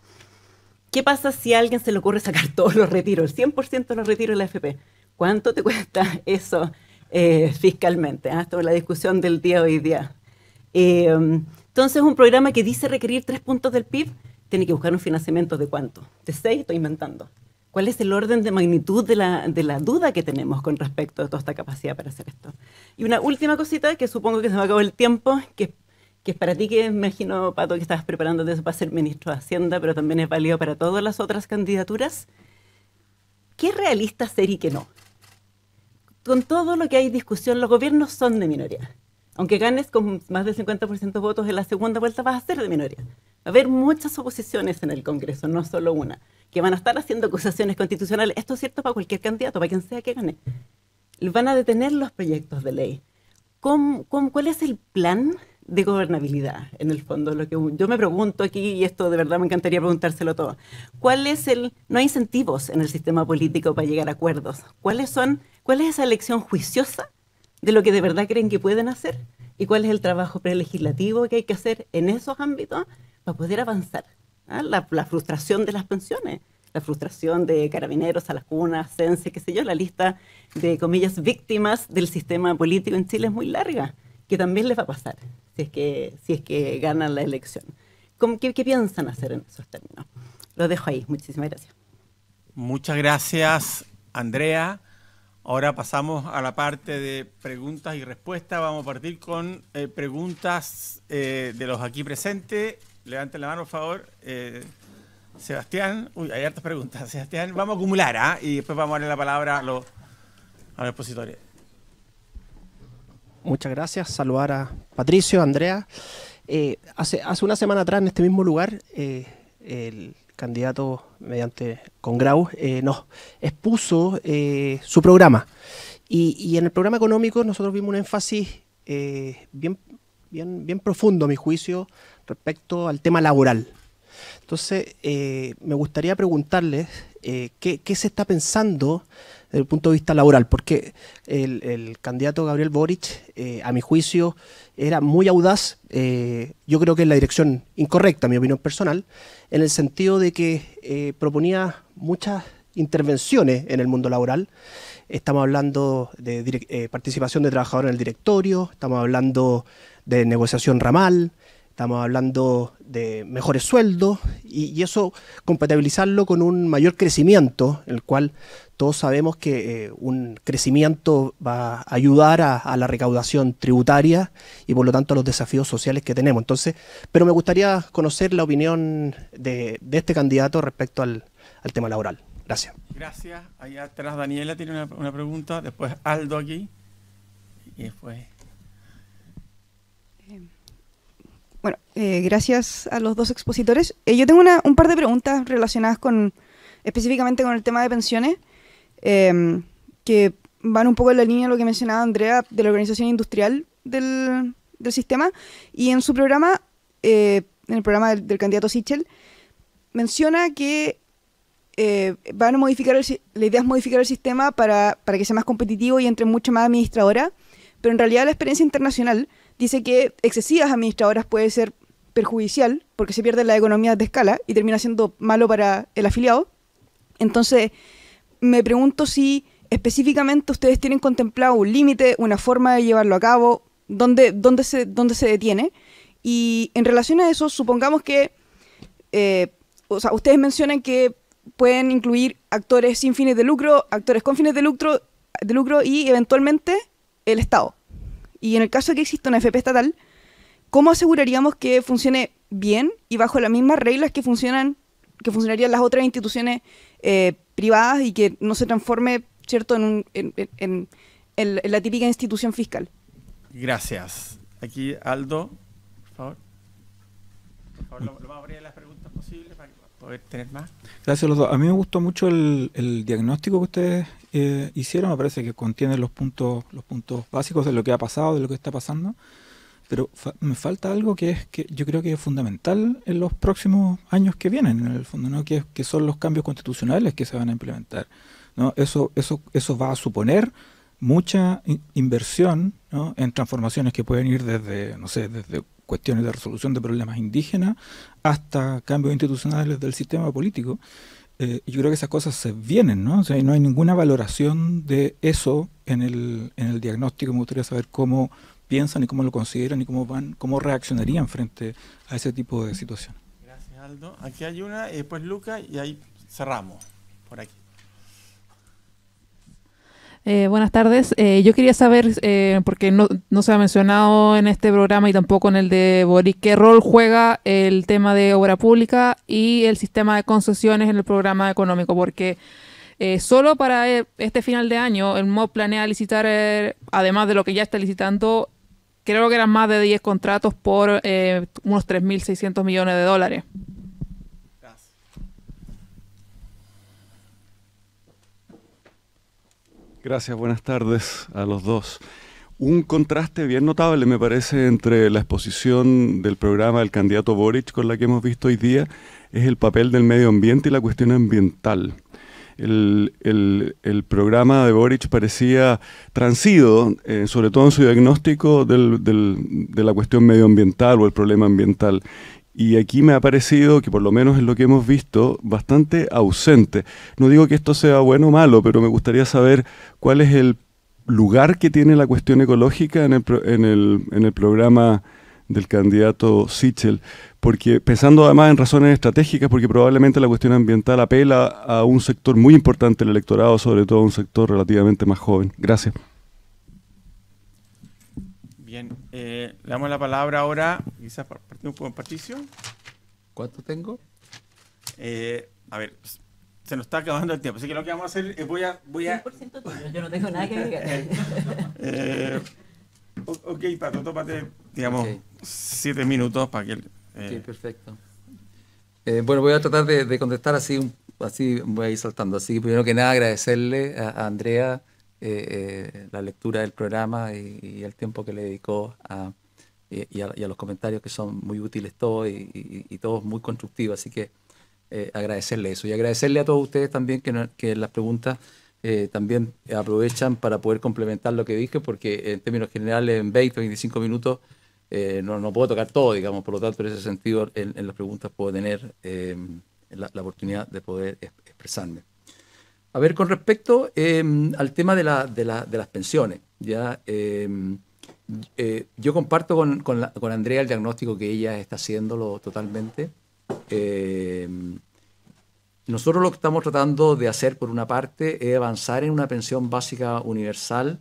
¿qué pasa si a alguien se le ocurre sacar todos los retiros, el 100% de los retiros de la FP? ¿Cuánto te cuesta eso eh, fiscalmente? Ah, es la discusión del día hoy día. Em, entonces, un programa que dice requerir tres puntos del PIB tiene que buscar un financiamiento de cuánto? De seis, estoy inventando. ¿Cuál es el orden de magnitud de la, duda que tenemos con respecto a toda esta capacidad para hacer esto? Y una última cosita que supongo que se me acabó el tiempo, que que es para ti que imagino, Pato, que estabas preparándote para ser ministro de Hacienda, pero también es válido para todas las otras candidaturas. ¿Qué es realista ser y qué no? Con todo lo que hay discusión, los gobiernos son de minoría. Aunque ganes con más del 50% de votos en la segunda vuelta, vas a ser de minoría. Va a haber muchas oposiciones en el Congreso, no solo una, que van a estar haciendo acusaciones constitucionales. Esto es cierto para cualquier candidato, para quien sea que gane. Van a detener los proyectos de ley. ¿Cómo, cuál es el plan de gobernabilidad, en el fondo. Lo que yo me pregunto aquí, y esto de verdad me encantaría preguntárselo todo, ¿cuál es el, no hay incentivos en el sistema político para llegar a acuerdos? ¿Cuáles son, cuál es esa elección juiciosa de lo que de verdad creen que pueden hacer? ¿Y cuál es el trabajo prelegislativo que hay que hacer en esos ámbitos para poder avanzar? ¿Ah? La, la, frustración de las pensiones, la frustración de carabineros a las cunas, sense, qué sé yo, la lista de, comillas, víctimas del sistema político en Chile es muy larga, que también les va a pasar si es que, si es que ganan la elección. Qué, piensan hacer en esos términos? Lo dejo ahí. Muchísimas gracias. Muchas gracias, Andrea. Ahora pasamos a la parte de preguntas y respuestas. Vamos a partir con eh, preguntas eh, de los aquí presentes. Levanten la mano, por favor. Eh, Sebastián, uy, hay hartas preguntas. Sebastián, vamos a acumular, ¿ah? Y después vamos a darle la palabra a los, a los expositores muchas gracias. Saludar a Patricio, Andrea. Eh, hace, hace una semana atrás, en este mismo lugar, eh, el candidato mediante con Grau eh, nos expuso su programa. Y, en el programa económico nosotros vimos un énfasis bien, bien, bien profundo, a mi juicio, respecto al tema laboral. Entonces, me gustaría preguntarles eh, ¿qué, se está pensando desde el punto de vista laboral? Porque el, candidato Gabriel Boric, eh, a mi juicio, era muy audaz, eh, yo creo que es la dirección incorrecta, mi opinión personal, en el sentido de que proponía muchas intervenciones en el mundo laboral. Estamos hablando de participación de trabajadores en el directorio, estamos hablando de negociación ramal, estamos hablando de mejores sueldos y, eso compatibilizarlo con un mayor crecimiento, el cual todos sabemos que eh, un crecimiento va a ayudar a, la recaudación tributaria y por lo tanto a los desafíos sociales que tenemos. Entonces, pero me gustaría conocer la opinión de, este candidato respecto al, tema laboral. Gracias. Gracias. Allá atrás Daniela tiene una, una pregunta, después Aldo aquí y después... bueno, eh, gracias a los dos expositores. Eh, yo tengo un par de preguntas relacionadas con, específicamente con el tema de pensiones, em, que van un poco en la línea de lo que mencionaba Andrea de la organización industrial del, sistema. Y en su programa, eh, en el programa del, candidato Sichel, menciona que van a modificar la idea es modificar el sistema para, para que sea más competitivo y entre mucho más administradora, pero en realidad la experiencia internacional dice que excesivas administradoras puede ser perjudicial porque se pierde la economía de escala y termina siendo malo para el afiliado. Entonces, me pregunto si específicamente ustedes tienen contemplado un límite, una forma de llevarlo a cabo, dónde, dónde, se, dónde se detiene. Y en relación a eso, supongamos que, eh, o sea, ustedes mencionan que pueden incluir actores sin fines de lucro, actores con fines de lucro, de lucro y eventualmente el Estado. Y en el caso de que exista una FP estatal, ¿cómo aseguraríamos que funcione bien y bajo las mismas reglas que funcionan que funcionarían las otras instituciones eh, privadas y que no se transforme cierto en, la típica institución fiscal? Gracias. Aquí Aldo, por favor. Por favor, lo, más abrir las preguntas posibles para poder tener más. Gracias a los dos. A mí me gustó mucho el, diagnóstico que ustedes eh, hicieron. Me parece que contiene los puntos, los puntos básicos de lo que ha pasado, de lo que está pasando. Pero me falta algo que es que yo creo que es fundamental en los próximos años que vienen, en el fondo, ¿no? que, son los cambios constitucionales que se van a implementar. Eso, eso, eso va a suponer mucha inversión en transformaciones que pueden ir desde, no sé, desde cuestiones de resolución de problemas indígenas hasta cambios institucionales del sistema político. Eh, yo creo que esas cosas se vienen, ¿no? O sea, no hay ninguna valoración de eso en el, en el diagnóstico. Me gustaría saber cómo piensan y cómo lo consideran y cómo van, cómo reaccionarían frente a ese tipo de situaciones. Gracias, Aldo. Aquí hay una, después Luca, y ahí cerramos por aquí. Eh, buenas tardes. Eh, yo quería saber, eh, porque no, se ha mencionado en este programa y tampoco en el de Boris, qué rol juega el tema de obra pública y el sistema de concesiones en el programa económico, porque solo para e, este final de año el MOP planea licitar, además de lo que ya está licitando, creo que eran más de 10 contratos por unos 3.600 millones de dólares. Gracias, buenas tardes a los dos. Un contraste bien notable, me parece, entre la exposición del programa del candidato Boric con la que hemos visto hoy día, es el papel del medio ambiente y la cuestión ambiental. El, programa de Boric parecía transido, eh, sobre todo en su diagnóstico de la cuestión medioambiental o el problema ambiental. Y aquí me ha parecido que por lo menos es lo que hemos visto, bastante ausente. No digo que esto sea bueno o malo, pero me gustaría saber cuál es el lugar que tiene la cuestión ecológica en el, en el programa del candidato Sichel, porque pensando además en razones estratégicas, porque probablemente la cuestión ambiental apela a un sector muy importante del electorado, sobre todo a un sector relativamente más joven. Gracias. Eh, le damos la palabra ahora, quizás un poco con Patricio. ¿Cuánto tengo? Eh, a ver, pues, se nos está acabando el tiempo, así que lo que vamos a hacer es voy a... Voy a... 100% yo no tengo nada que agregar. Eh, ok, Pato, tópate, digamos, siete minutos para que... sí, eh, perfecto. bueno, voy a tratar de, contestar así, así voy a ir saltando. Así primero que nada agradecerle a Andrea eh, eh, la lectura del programa y, el tiempo que le dedicó a, y, a, los comentarios que son muy útiles todos y, todos muy constructivos. Así que eh, agradecerle eso y agradecerle a todos ustedes también que, las preguntas eh, también aprovechan para poder complementar lo que dije, porque en términos generales en 20 o 25 minutos no, no, puedo tocar todo, digamos, por lo tanto en ese sentido en, las preguntas puedo tener la, oportunidad de poder expresarme. A ver, con respecto em, al tema de, las pensiones, ya em, eh, yo comparto con, Andrea el diagnóstico que ella está haciéndolo totalmente. Em, nosotros lo que estamos tratando de hacer, por una parte, es avanzar en una pensión básica universal,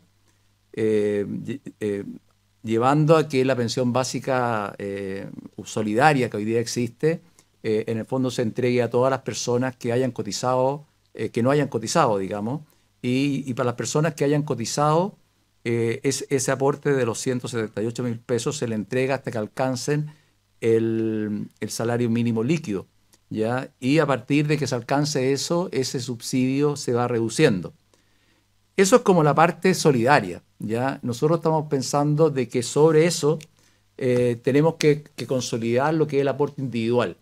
llevando a que la pensión básica eh, solidaria que hoy día existe, eh, en el fondo se entregue a todas las personas que hayan cotizado eh, que no hayan cotizado, digamos, y, para las personas que hayan cotizado, eh, ese aporte de los 178 mil pesos se le entrega hasta que alcancen el, salario mínimo líquido. ¿ya? Y a partir de que se alcance eso, ese subsidio se va reduciendo. Eso es como la parte solidaria. ¿ya? Nosotros estamos pensando de que sobre eso eh, tenemos que, que, consolidar lo que es el aporte individual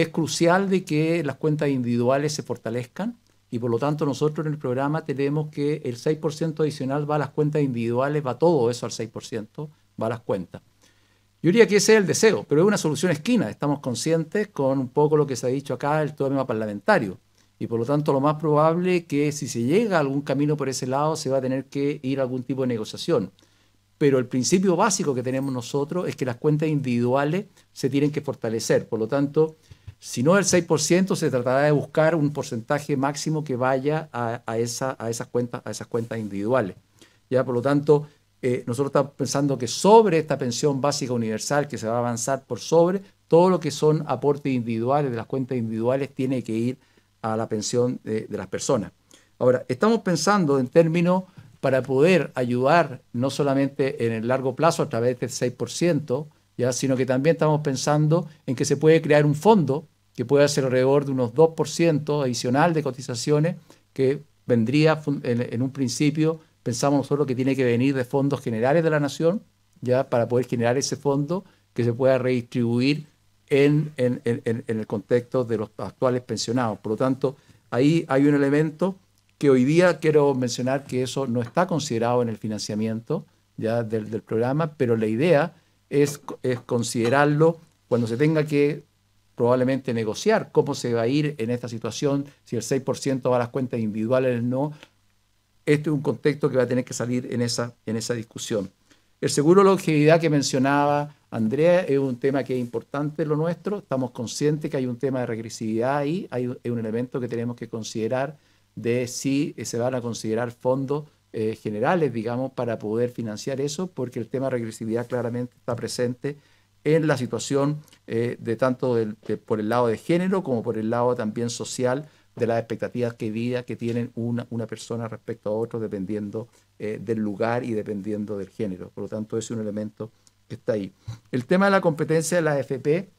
es crucial de que las cuentas individuales se fortalezcan y por lo tanto nosotros en el programa tenemos que el 6% adicional va a las cuentas individuales, va todo eso al 6%, va a las cuentas. Yo diría que ese es el deseo, pero es una solución esquina, estamos conscientes con un poco lo que se ha dicho acá, el parlamentario. Y por lo tanto lo más probable que si se llega a algún camino por ese lado se va a tener que ir a algún tipo de negociación. Pero el principio básico que tenemos nosotros es que las cuentas individuales se tienen que fortalecer. Por lo tanto, si no el 6%, se tratará de buscar un porcentaje máximo que vaya a, esa, esas, cuentas, a esas cuentas individuales. ¿ya? Por lo tanto, eh, nosotros estamos pensando que sobre esta pensión básica universal que se va a avanzar por sobre, todo lo que son aportes individuales de las cuentas individuales tiene que ir a la pensión de, las personas. Ahora, estamos pensando en términos para poder ayudar no solamente en el largo plazo a través del 6%, sino que también estamos pensando en que se puede crear un fondo que pueda ser alrededor de unos 2% adicional de cotizaciones que vendría en, un principio, pensamos nosotros que tiene que venir de fondos generales de la nación, ya para poder generar ese fondo que se pueda redistribuir en, en, el contexto de los actuales pensionados. Por lo tanto, ahí hay un elemento que hoy día quiero mencionar que eso no está considerado en el financiamiento ya del, del programa, pero la idea es, considerarlo cuando se tenga que probablemente negociar cómo se va a ir en esta situación, si el 6% va a las cuentas individuales o no. Este es un contexto que va a tener que salir en esa, en esa discusión. El seguro de longevidad que mencionaba Andrea es un tema que es importante en lo nuestro. Estamos conscientes que hay un tema de regresividad ahí, hay un elemento que tenemos que considerar de si se van a considerar fondos eh, generales, digamos, para poder financiar eso, porque el tema de regresividad claramente está presente en la situación eh, de tanto por el lado de género como por el lado también social de las expectativas que vida que tienen una, una persona respecto a otro dependiendo eh, del lugar y dependiendo del género. Por lo tanto, es un elemento que está ahí. El tema de la competencia de la AFP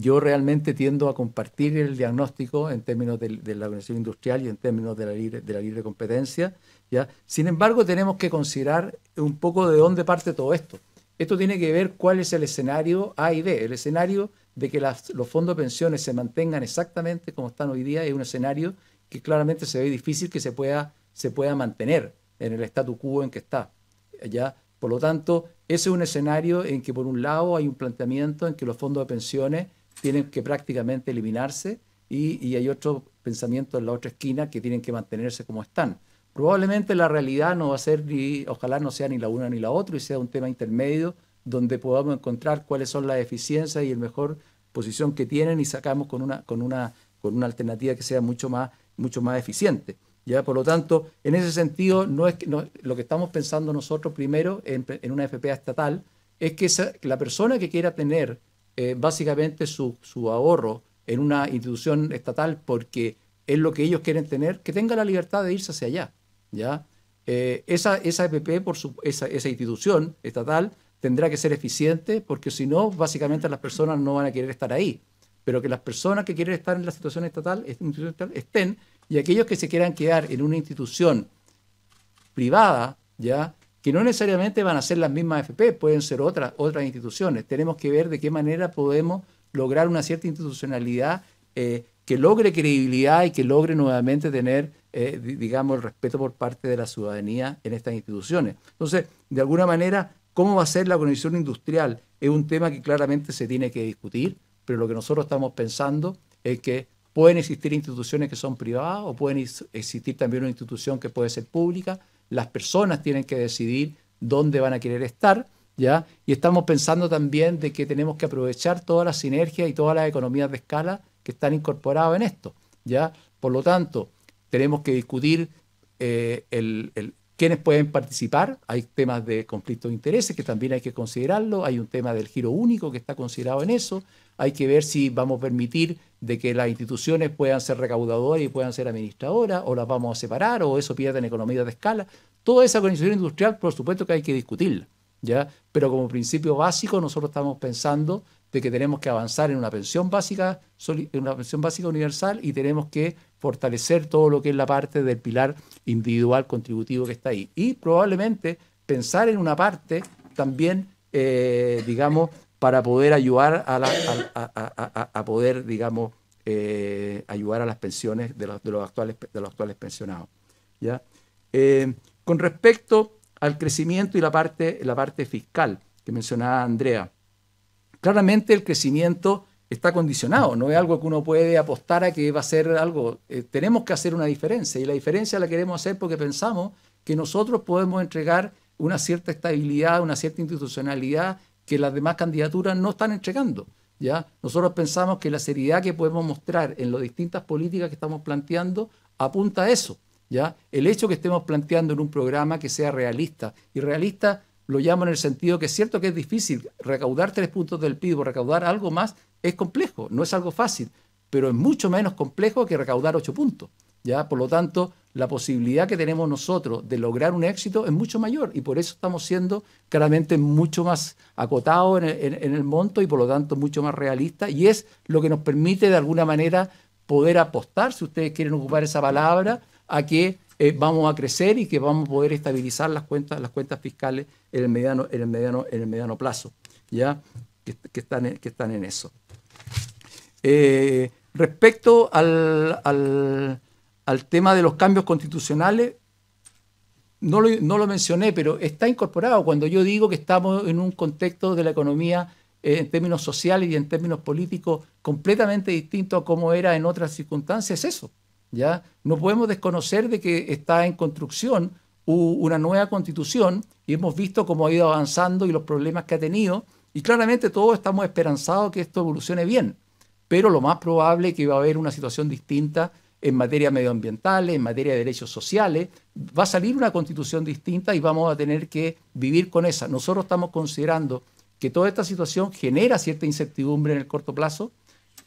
yo realmente tiendo a compartir el diagnóstico en términos de, la organización industrial y en términos de la libre, de la libre competencia. ¿ya? Sin embargo, tenemos que considerar un poco de dónde parte todo esto. Esto tiene que ver cuál es el escenario A y B. El escenario de que los fondos de pensiones se mantengan exactamente como están hoy día es un escenario que claramente se ve difícil que se pueda, se pueda mantener en el statu quo en que está. ¿ya? Por lo tanto, ese es un escenario en que por un lado hay un planteamiento en que los fondos de pensiones tienen que prácticamente eliminarse y, hay otros pensamientos en la otra esquina que tienen que mantenerse como están. Probablemente la realidad no va a ser ni, ojalá no sea ni la una ni la otra y sea un tema intermedio donde podamos encontrar cuáles son las eficiencias y el mejor posición que tienen y sacamos con una, con una, con una alternativa que sea mucho más, mucho más eficiente. ¿ya? Por lo tanto, en ese sentido, no es lo que estamos pensando nosotros primero en, una FPA estatal es que la persona que quiera tener eh, básicamente su, ahorro en una institución estatal porque es lo que ellos quieren tener, que tenga la libertad de irse hacia allá. ¿ya? Eh, esa, esa EPP, por esa, institución estatal, tendrá que ser eficiente porque si no, básicamente las personas no van a querer estar ahí. Pero que las personas que quieren estar en la situación estatal, estatal estén y aquellos que se quieran quedar en una institución privada, ¿ya? que no necesariamente van a ser las mismas FP, pueden ser otras, otras instituciones. Tenemos que ver de qué manera podemos lograr una cierta institucionalidad eh, que logre credibilidad y que logre nuevamente tener, eh, digamos, el respeto por parte de la ciudadanía en estas instituciones. Entonces, de alguna manera, ¿cómo va a ser la conexión industrial? Es un tema que claramente se tiene que discutir, pero lo que nosotros estamos pensando es que pueden existir instituciones que son privadas o pueden existir también una institución que puede ser pública, las personas tienen que decidir dónde van a querer estar, ¿ya? Y estamos pensando también de que tenemos que aprovechar todas las sinergias y todas las economías de escala que están incorporadas en esto, ¿ya? Por lo tanto, tenemos que discutir eh, el, ¿Quiénes pueden participar? Hay temas de conflicto de intereses que también hay que considerarlo, hay un tema del giro único que está considerado en eso, hay que ver si vamos a permitir de que las instituciones puedan ser recaudadoras y puedan ser administradoras, o las vamos a separar, o eso pierde en economía de escala. Toda esa organización industrial, por supuesto que hay que discutirla, ¿ya? Pero como principio básico nosotros estamos pensando de que tenemos que avanzar en una pensión básica, una pensión básica universal y tenemos que fortalecer todo lo que es la parte del pilar individual contributivo que está ahí. Y probablemente pensar en una parte también, eh, digamos, para poder ayudar a, poder, digamos, eh, ayudar a las pensiones de los, actuales, de los actuales pensionados. ¿ya? Eh, con respecto al crecimiento y la parte, la parte fiscal que mencionaba Andrea, claramente el crecimiento está condicionado, no es algo que uno puede apostar a que va a ser algo. Eh, tenemos que hacer una diferencia y la diferencia la queremos hacer porque pensamos que nosotros podemos entregar una cierta estabilidad, una cierta institucionalidad que las demás candidaturas no están entregando. ¿ya? Nosotros pensamos que la seriedad que podemos mostrar en las distintas políticas que estamos planteando apunta a eso. ¿ya? El hecho que estemos planteando en un programa que sea realista. Y realista lo llamo en el sentido que es cierto que es difícil, recaudar tres puntos del PIB o recaudar algo más es complejo, no es algo fácil, pero es mucho menos complejo que recaudar ocho puntos. ¿ya? Por lo tanto, la posibilidad que tenemos nosotros de lograr un éxito es mucho mayor y por eso estamos siendo claramente mucho más acotados en el, en el monto y por lo tanto mucho más realistas y es lo que nos permite de alguna manera poder apostar, si ustedes quieren ocupar esa palabra, a que eh, vamos a crecer y que vamos a poder estabilizar las cuentas, las cuentas fiscales en el mediano, en el mediano, en el mediano plazo, ¿ya? Que, están, en, que están en eso. Eh, respecto al, al, tema de los cambios constitucionales, no lo, no lo, mencioné, pero está incorporado cuando yo digo que estamos en un contexto de la economía eh, en términos sociales y en términos políticos completamente distinto a como era en otras circunstancias, es eso. ¿ya? No podemos desconocer de que está en construcción una nueva constitución y hemos visto cómo ha ido avanzando y los problemas que ha tenido y claramente todos estamos esperanzados que esto evolucione bien, pero lo más probable es que va a haber una situación distinta en materia medioambiental, en materia de derechos sociales, va a salir una constitución distinta y vamos a tener que vivir con esa. Nosotros estamos considerando que toda esta situación genera cierta incertidumbre en el corto plazo,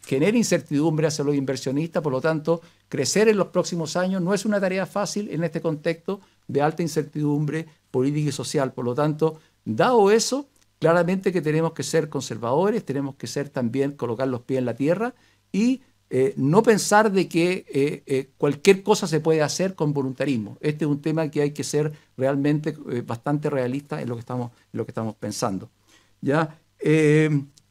genera incertidumbre hacia los inversionistas, por lo tanto, crecer en los próximos años no es una tarea fácil en este contexto de alta incertidumbre política y social. Por lo tanto, dado eso, claramente que tenemos que ser conservadores, tenemos que ser también colocar los pies en la tierra y eh, no pensar de que eh, eh, cualquier cosa se puede hacer con voluntarismo. Este es un tema que hay que ser realmente bastante realista en lo que estamos, lo que estamos pensando. ¿ya?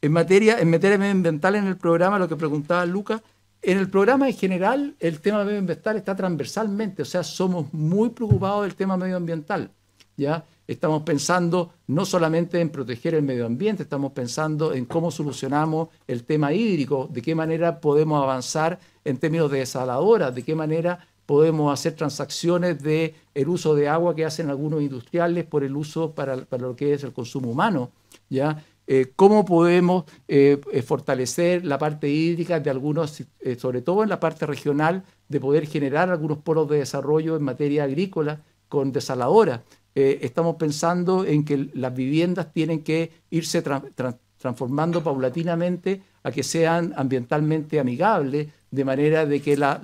En materia, en materia medioambiental, en el programa, lo que preguntaba Lucas, en el programa en general, el tema medioambiental está transversalmente, o sea, somos muy preocupados del tema medioambiental. ¿ya? Estamos pensando no solamente en proteger el medio ambiente, estamos pensando en cómo solucionamos el tema hídrico, de qué manera podemos avanzar en términos de desaladoras, de qué manera podemos hacer transacciones de uso de agua que hacen algunos industriales por el uso para, para lo que es el consumo humano. ¿ya? Eh, cómo podemos eh, eh, fortalecer la parte hídrica de algunos, sobre todo en la parte regional, de poder generar algunos polos de desarrollo en materia agrícola con desaladora? estamos pensando en que las viviendas tienen que irse transformando paulatinamente a que sean ambientalmente amigables, de manera de que las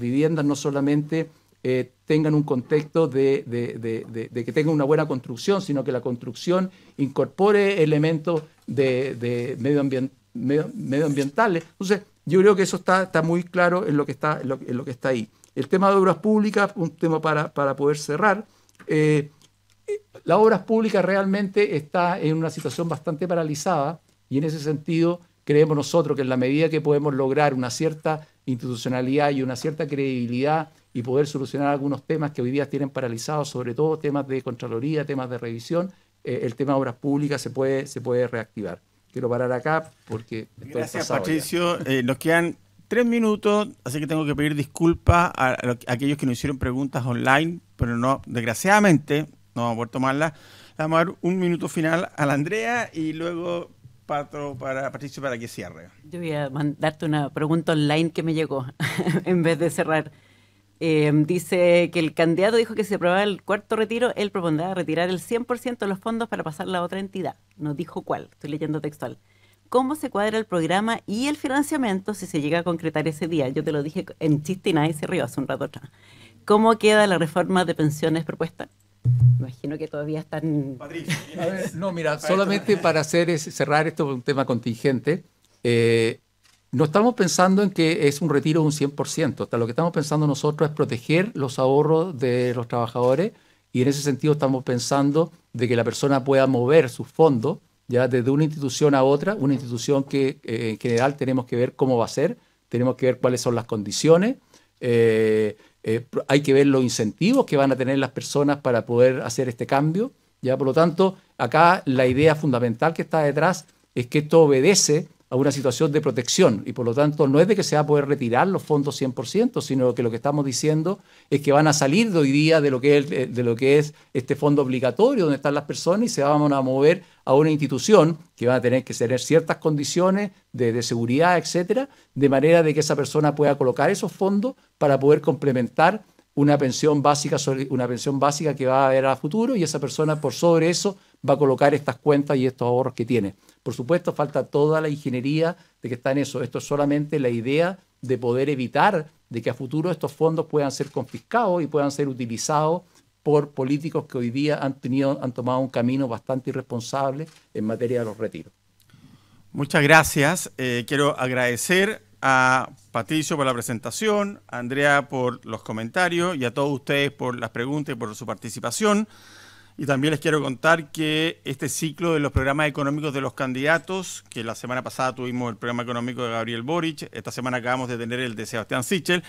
viviendas no solamente eh, tengan un contexto de, que tengan una buena construcción, sino que la construcción incorpore elementos de, medioambientales. Entonces, yo creo que eso está, muy claro en lo, que está, ahí. El tema de obras públicas, un tema para, poder cerrar. Eh, eh, las obras públicas realmente está en una situación bastante paralizada y en ese sentido creemos nosotros que en la medida que podemos lograr una cierta institucionalidad y una cierta credibilidad y poder solucionar algunos temas que hoy día tienen paralizados, sobre todo temas de Contraloría, temas de revisión, eh, el tema de obras públicas se puede, se puede reactivar. Quiero parar acá porque... Gracias Patricio, eh, nos quedan tres minutos, así que tengo que pedir disculpas a, aquellos que nos hicieron preguntas online, pero no, desgraciadamente, no vamos a poder tomarlas. Vamos a dar un minuto final a la Andrea y luego Patro para Patricio para que cierre. Yo voy a mandarte una pregunta online que me llegó en vez de cerrar. Em, dice que el candidato dijo que si se aprobaba el cuarto retiro, él propondrá retirar el 100% de los fondos para pasar a la otra entidad. No dijo cuál, estoy leyendo textual. ¿Cómo se cuadra el programa y el financiamiento si se llega a concretar ese día? Yo te lo dije en chiste y nadie se rió hace un rato ¿Cómo queda la reforma de pensiones propuesta? Imagino que todavía están... no, mira, solamente para hacer es cerrar esto un tema contingente. Eh, no estamos pensando en que es un retiro de un 100%, hasta lo que estamos pensando nosotros es proteger los ahorros de los trabajadores y en ese sentido estamos pensando de que la persona pueda mover sus fondos ya desde una institución a otra, una institución que eh, en general tenemos que ver cómo va a ser, tenemos que ver cuáles son las condiciones, eh, eh, hay que ver los incentivos que van a tener las personas para poder hacer este cambio, ya por lo tanto acá la idea fundamental que está detrás es que esto obedece a una situación de protección y por lo tanto no es de que se va a poder retirar los fondos 100%, sino que lo que estamos diciendo es que van a salir de hoy día de lo que es, este fondo obligatorio donde están las personas y se van a mover a una institución que va a tener que tener ciertas condiciones de, seguridad, etcétera, de manera de que esa persona pueda colocar esos fondos para poder complementar una pensión básica, una pensión básica que va a haber a futuro y esa persona por sobre eso va a colocar estas cuentas y estos ahorros que tiene. Por supuesto, falta toda la ingeniería de que está en eso. Esto es solamente la idea de poder evitar de que a futuro estos fondos puedan ser confiscados y puedan ser utilizados por políticos que hoy día han, han tomado un camino bastante irresponsable en materia de los retiros. Muchas gracias. Eh, quiero agradecer a Patricio por la presentación, a Andrea por los comentarios y a todos ustedes por las preguntas y por su participación. Y también les quiero contar que este ciclo de los programas económicos de los candidatos, que la semana pasada tuvimos el programa económico de Gabriel Boric, esta semana acabamos de tener el de Sebastián Sichel,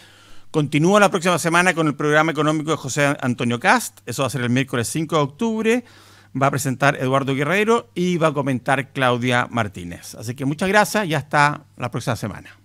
continúa la próxima semana con el programa económico de José Antonio Cast, eso va a ser el miércoles 5 de octubre, va a presentar Eduardo Guerrero y va a comentar Claudia Martínez. Así que muchas gracias y hasta la próxima semana.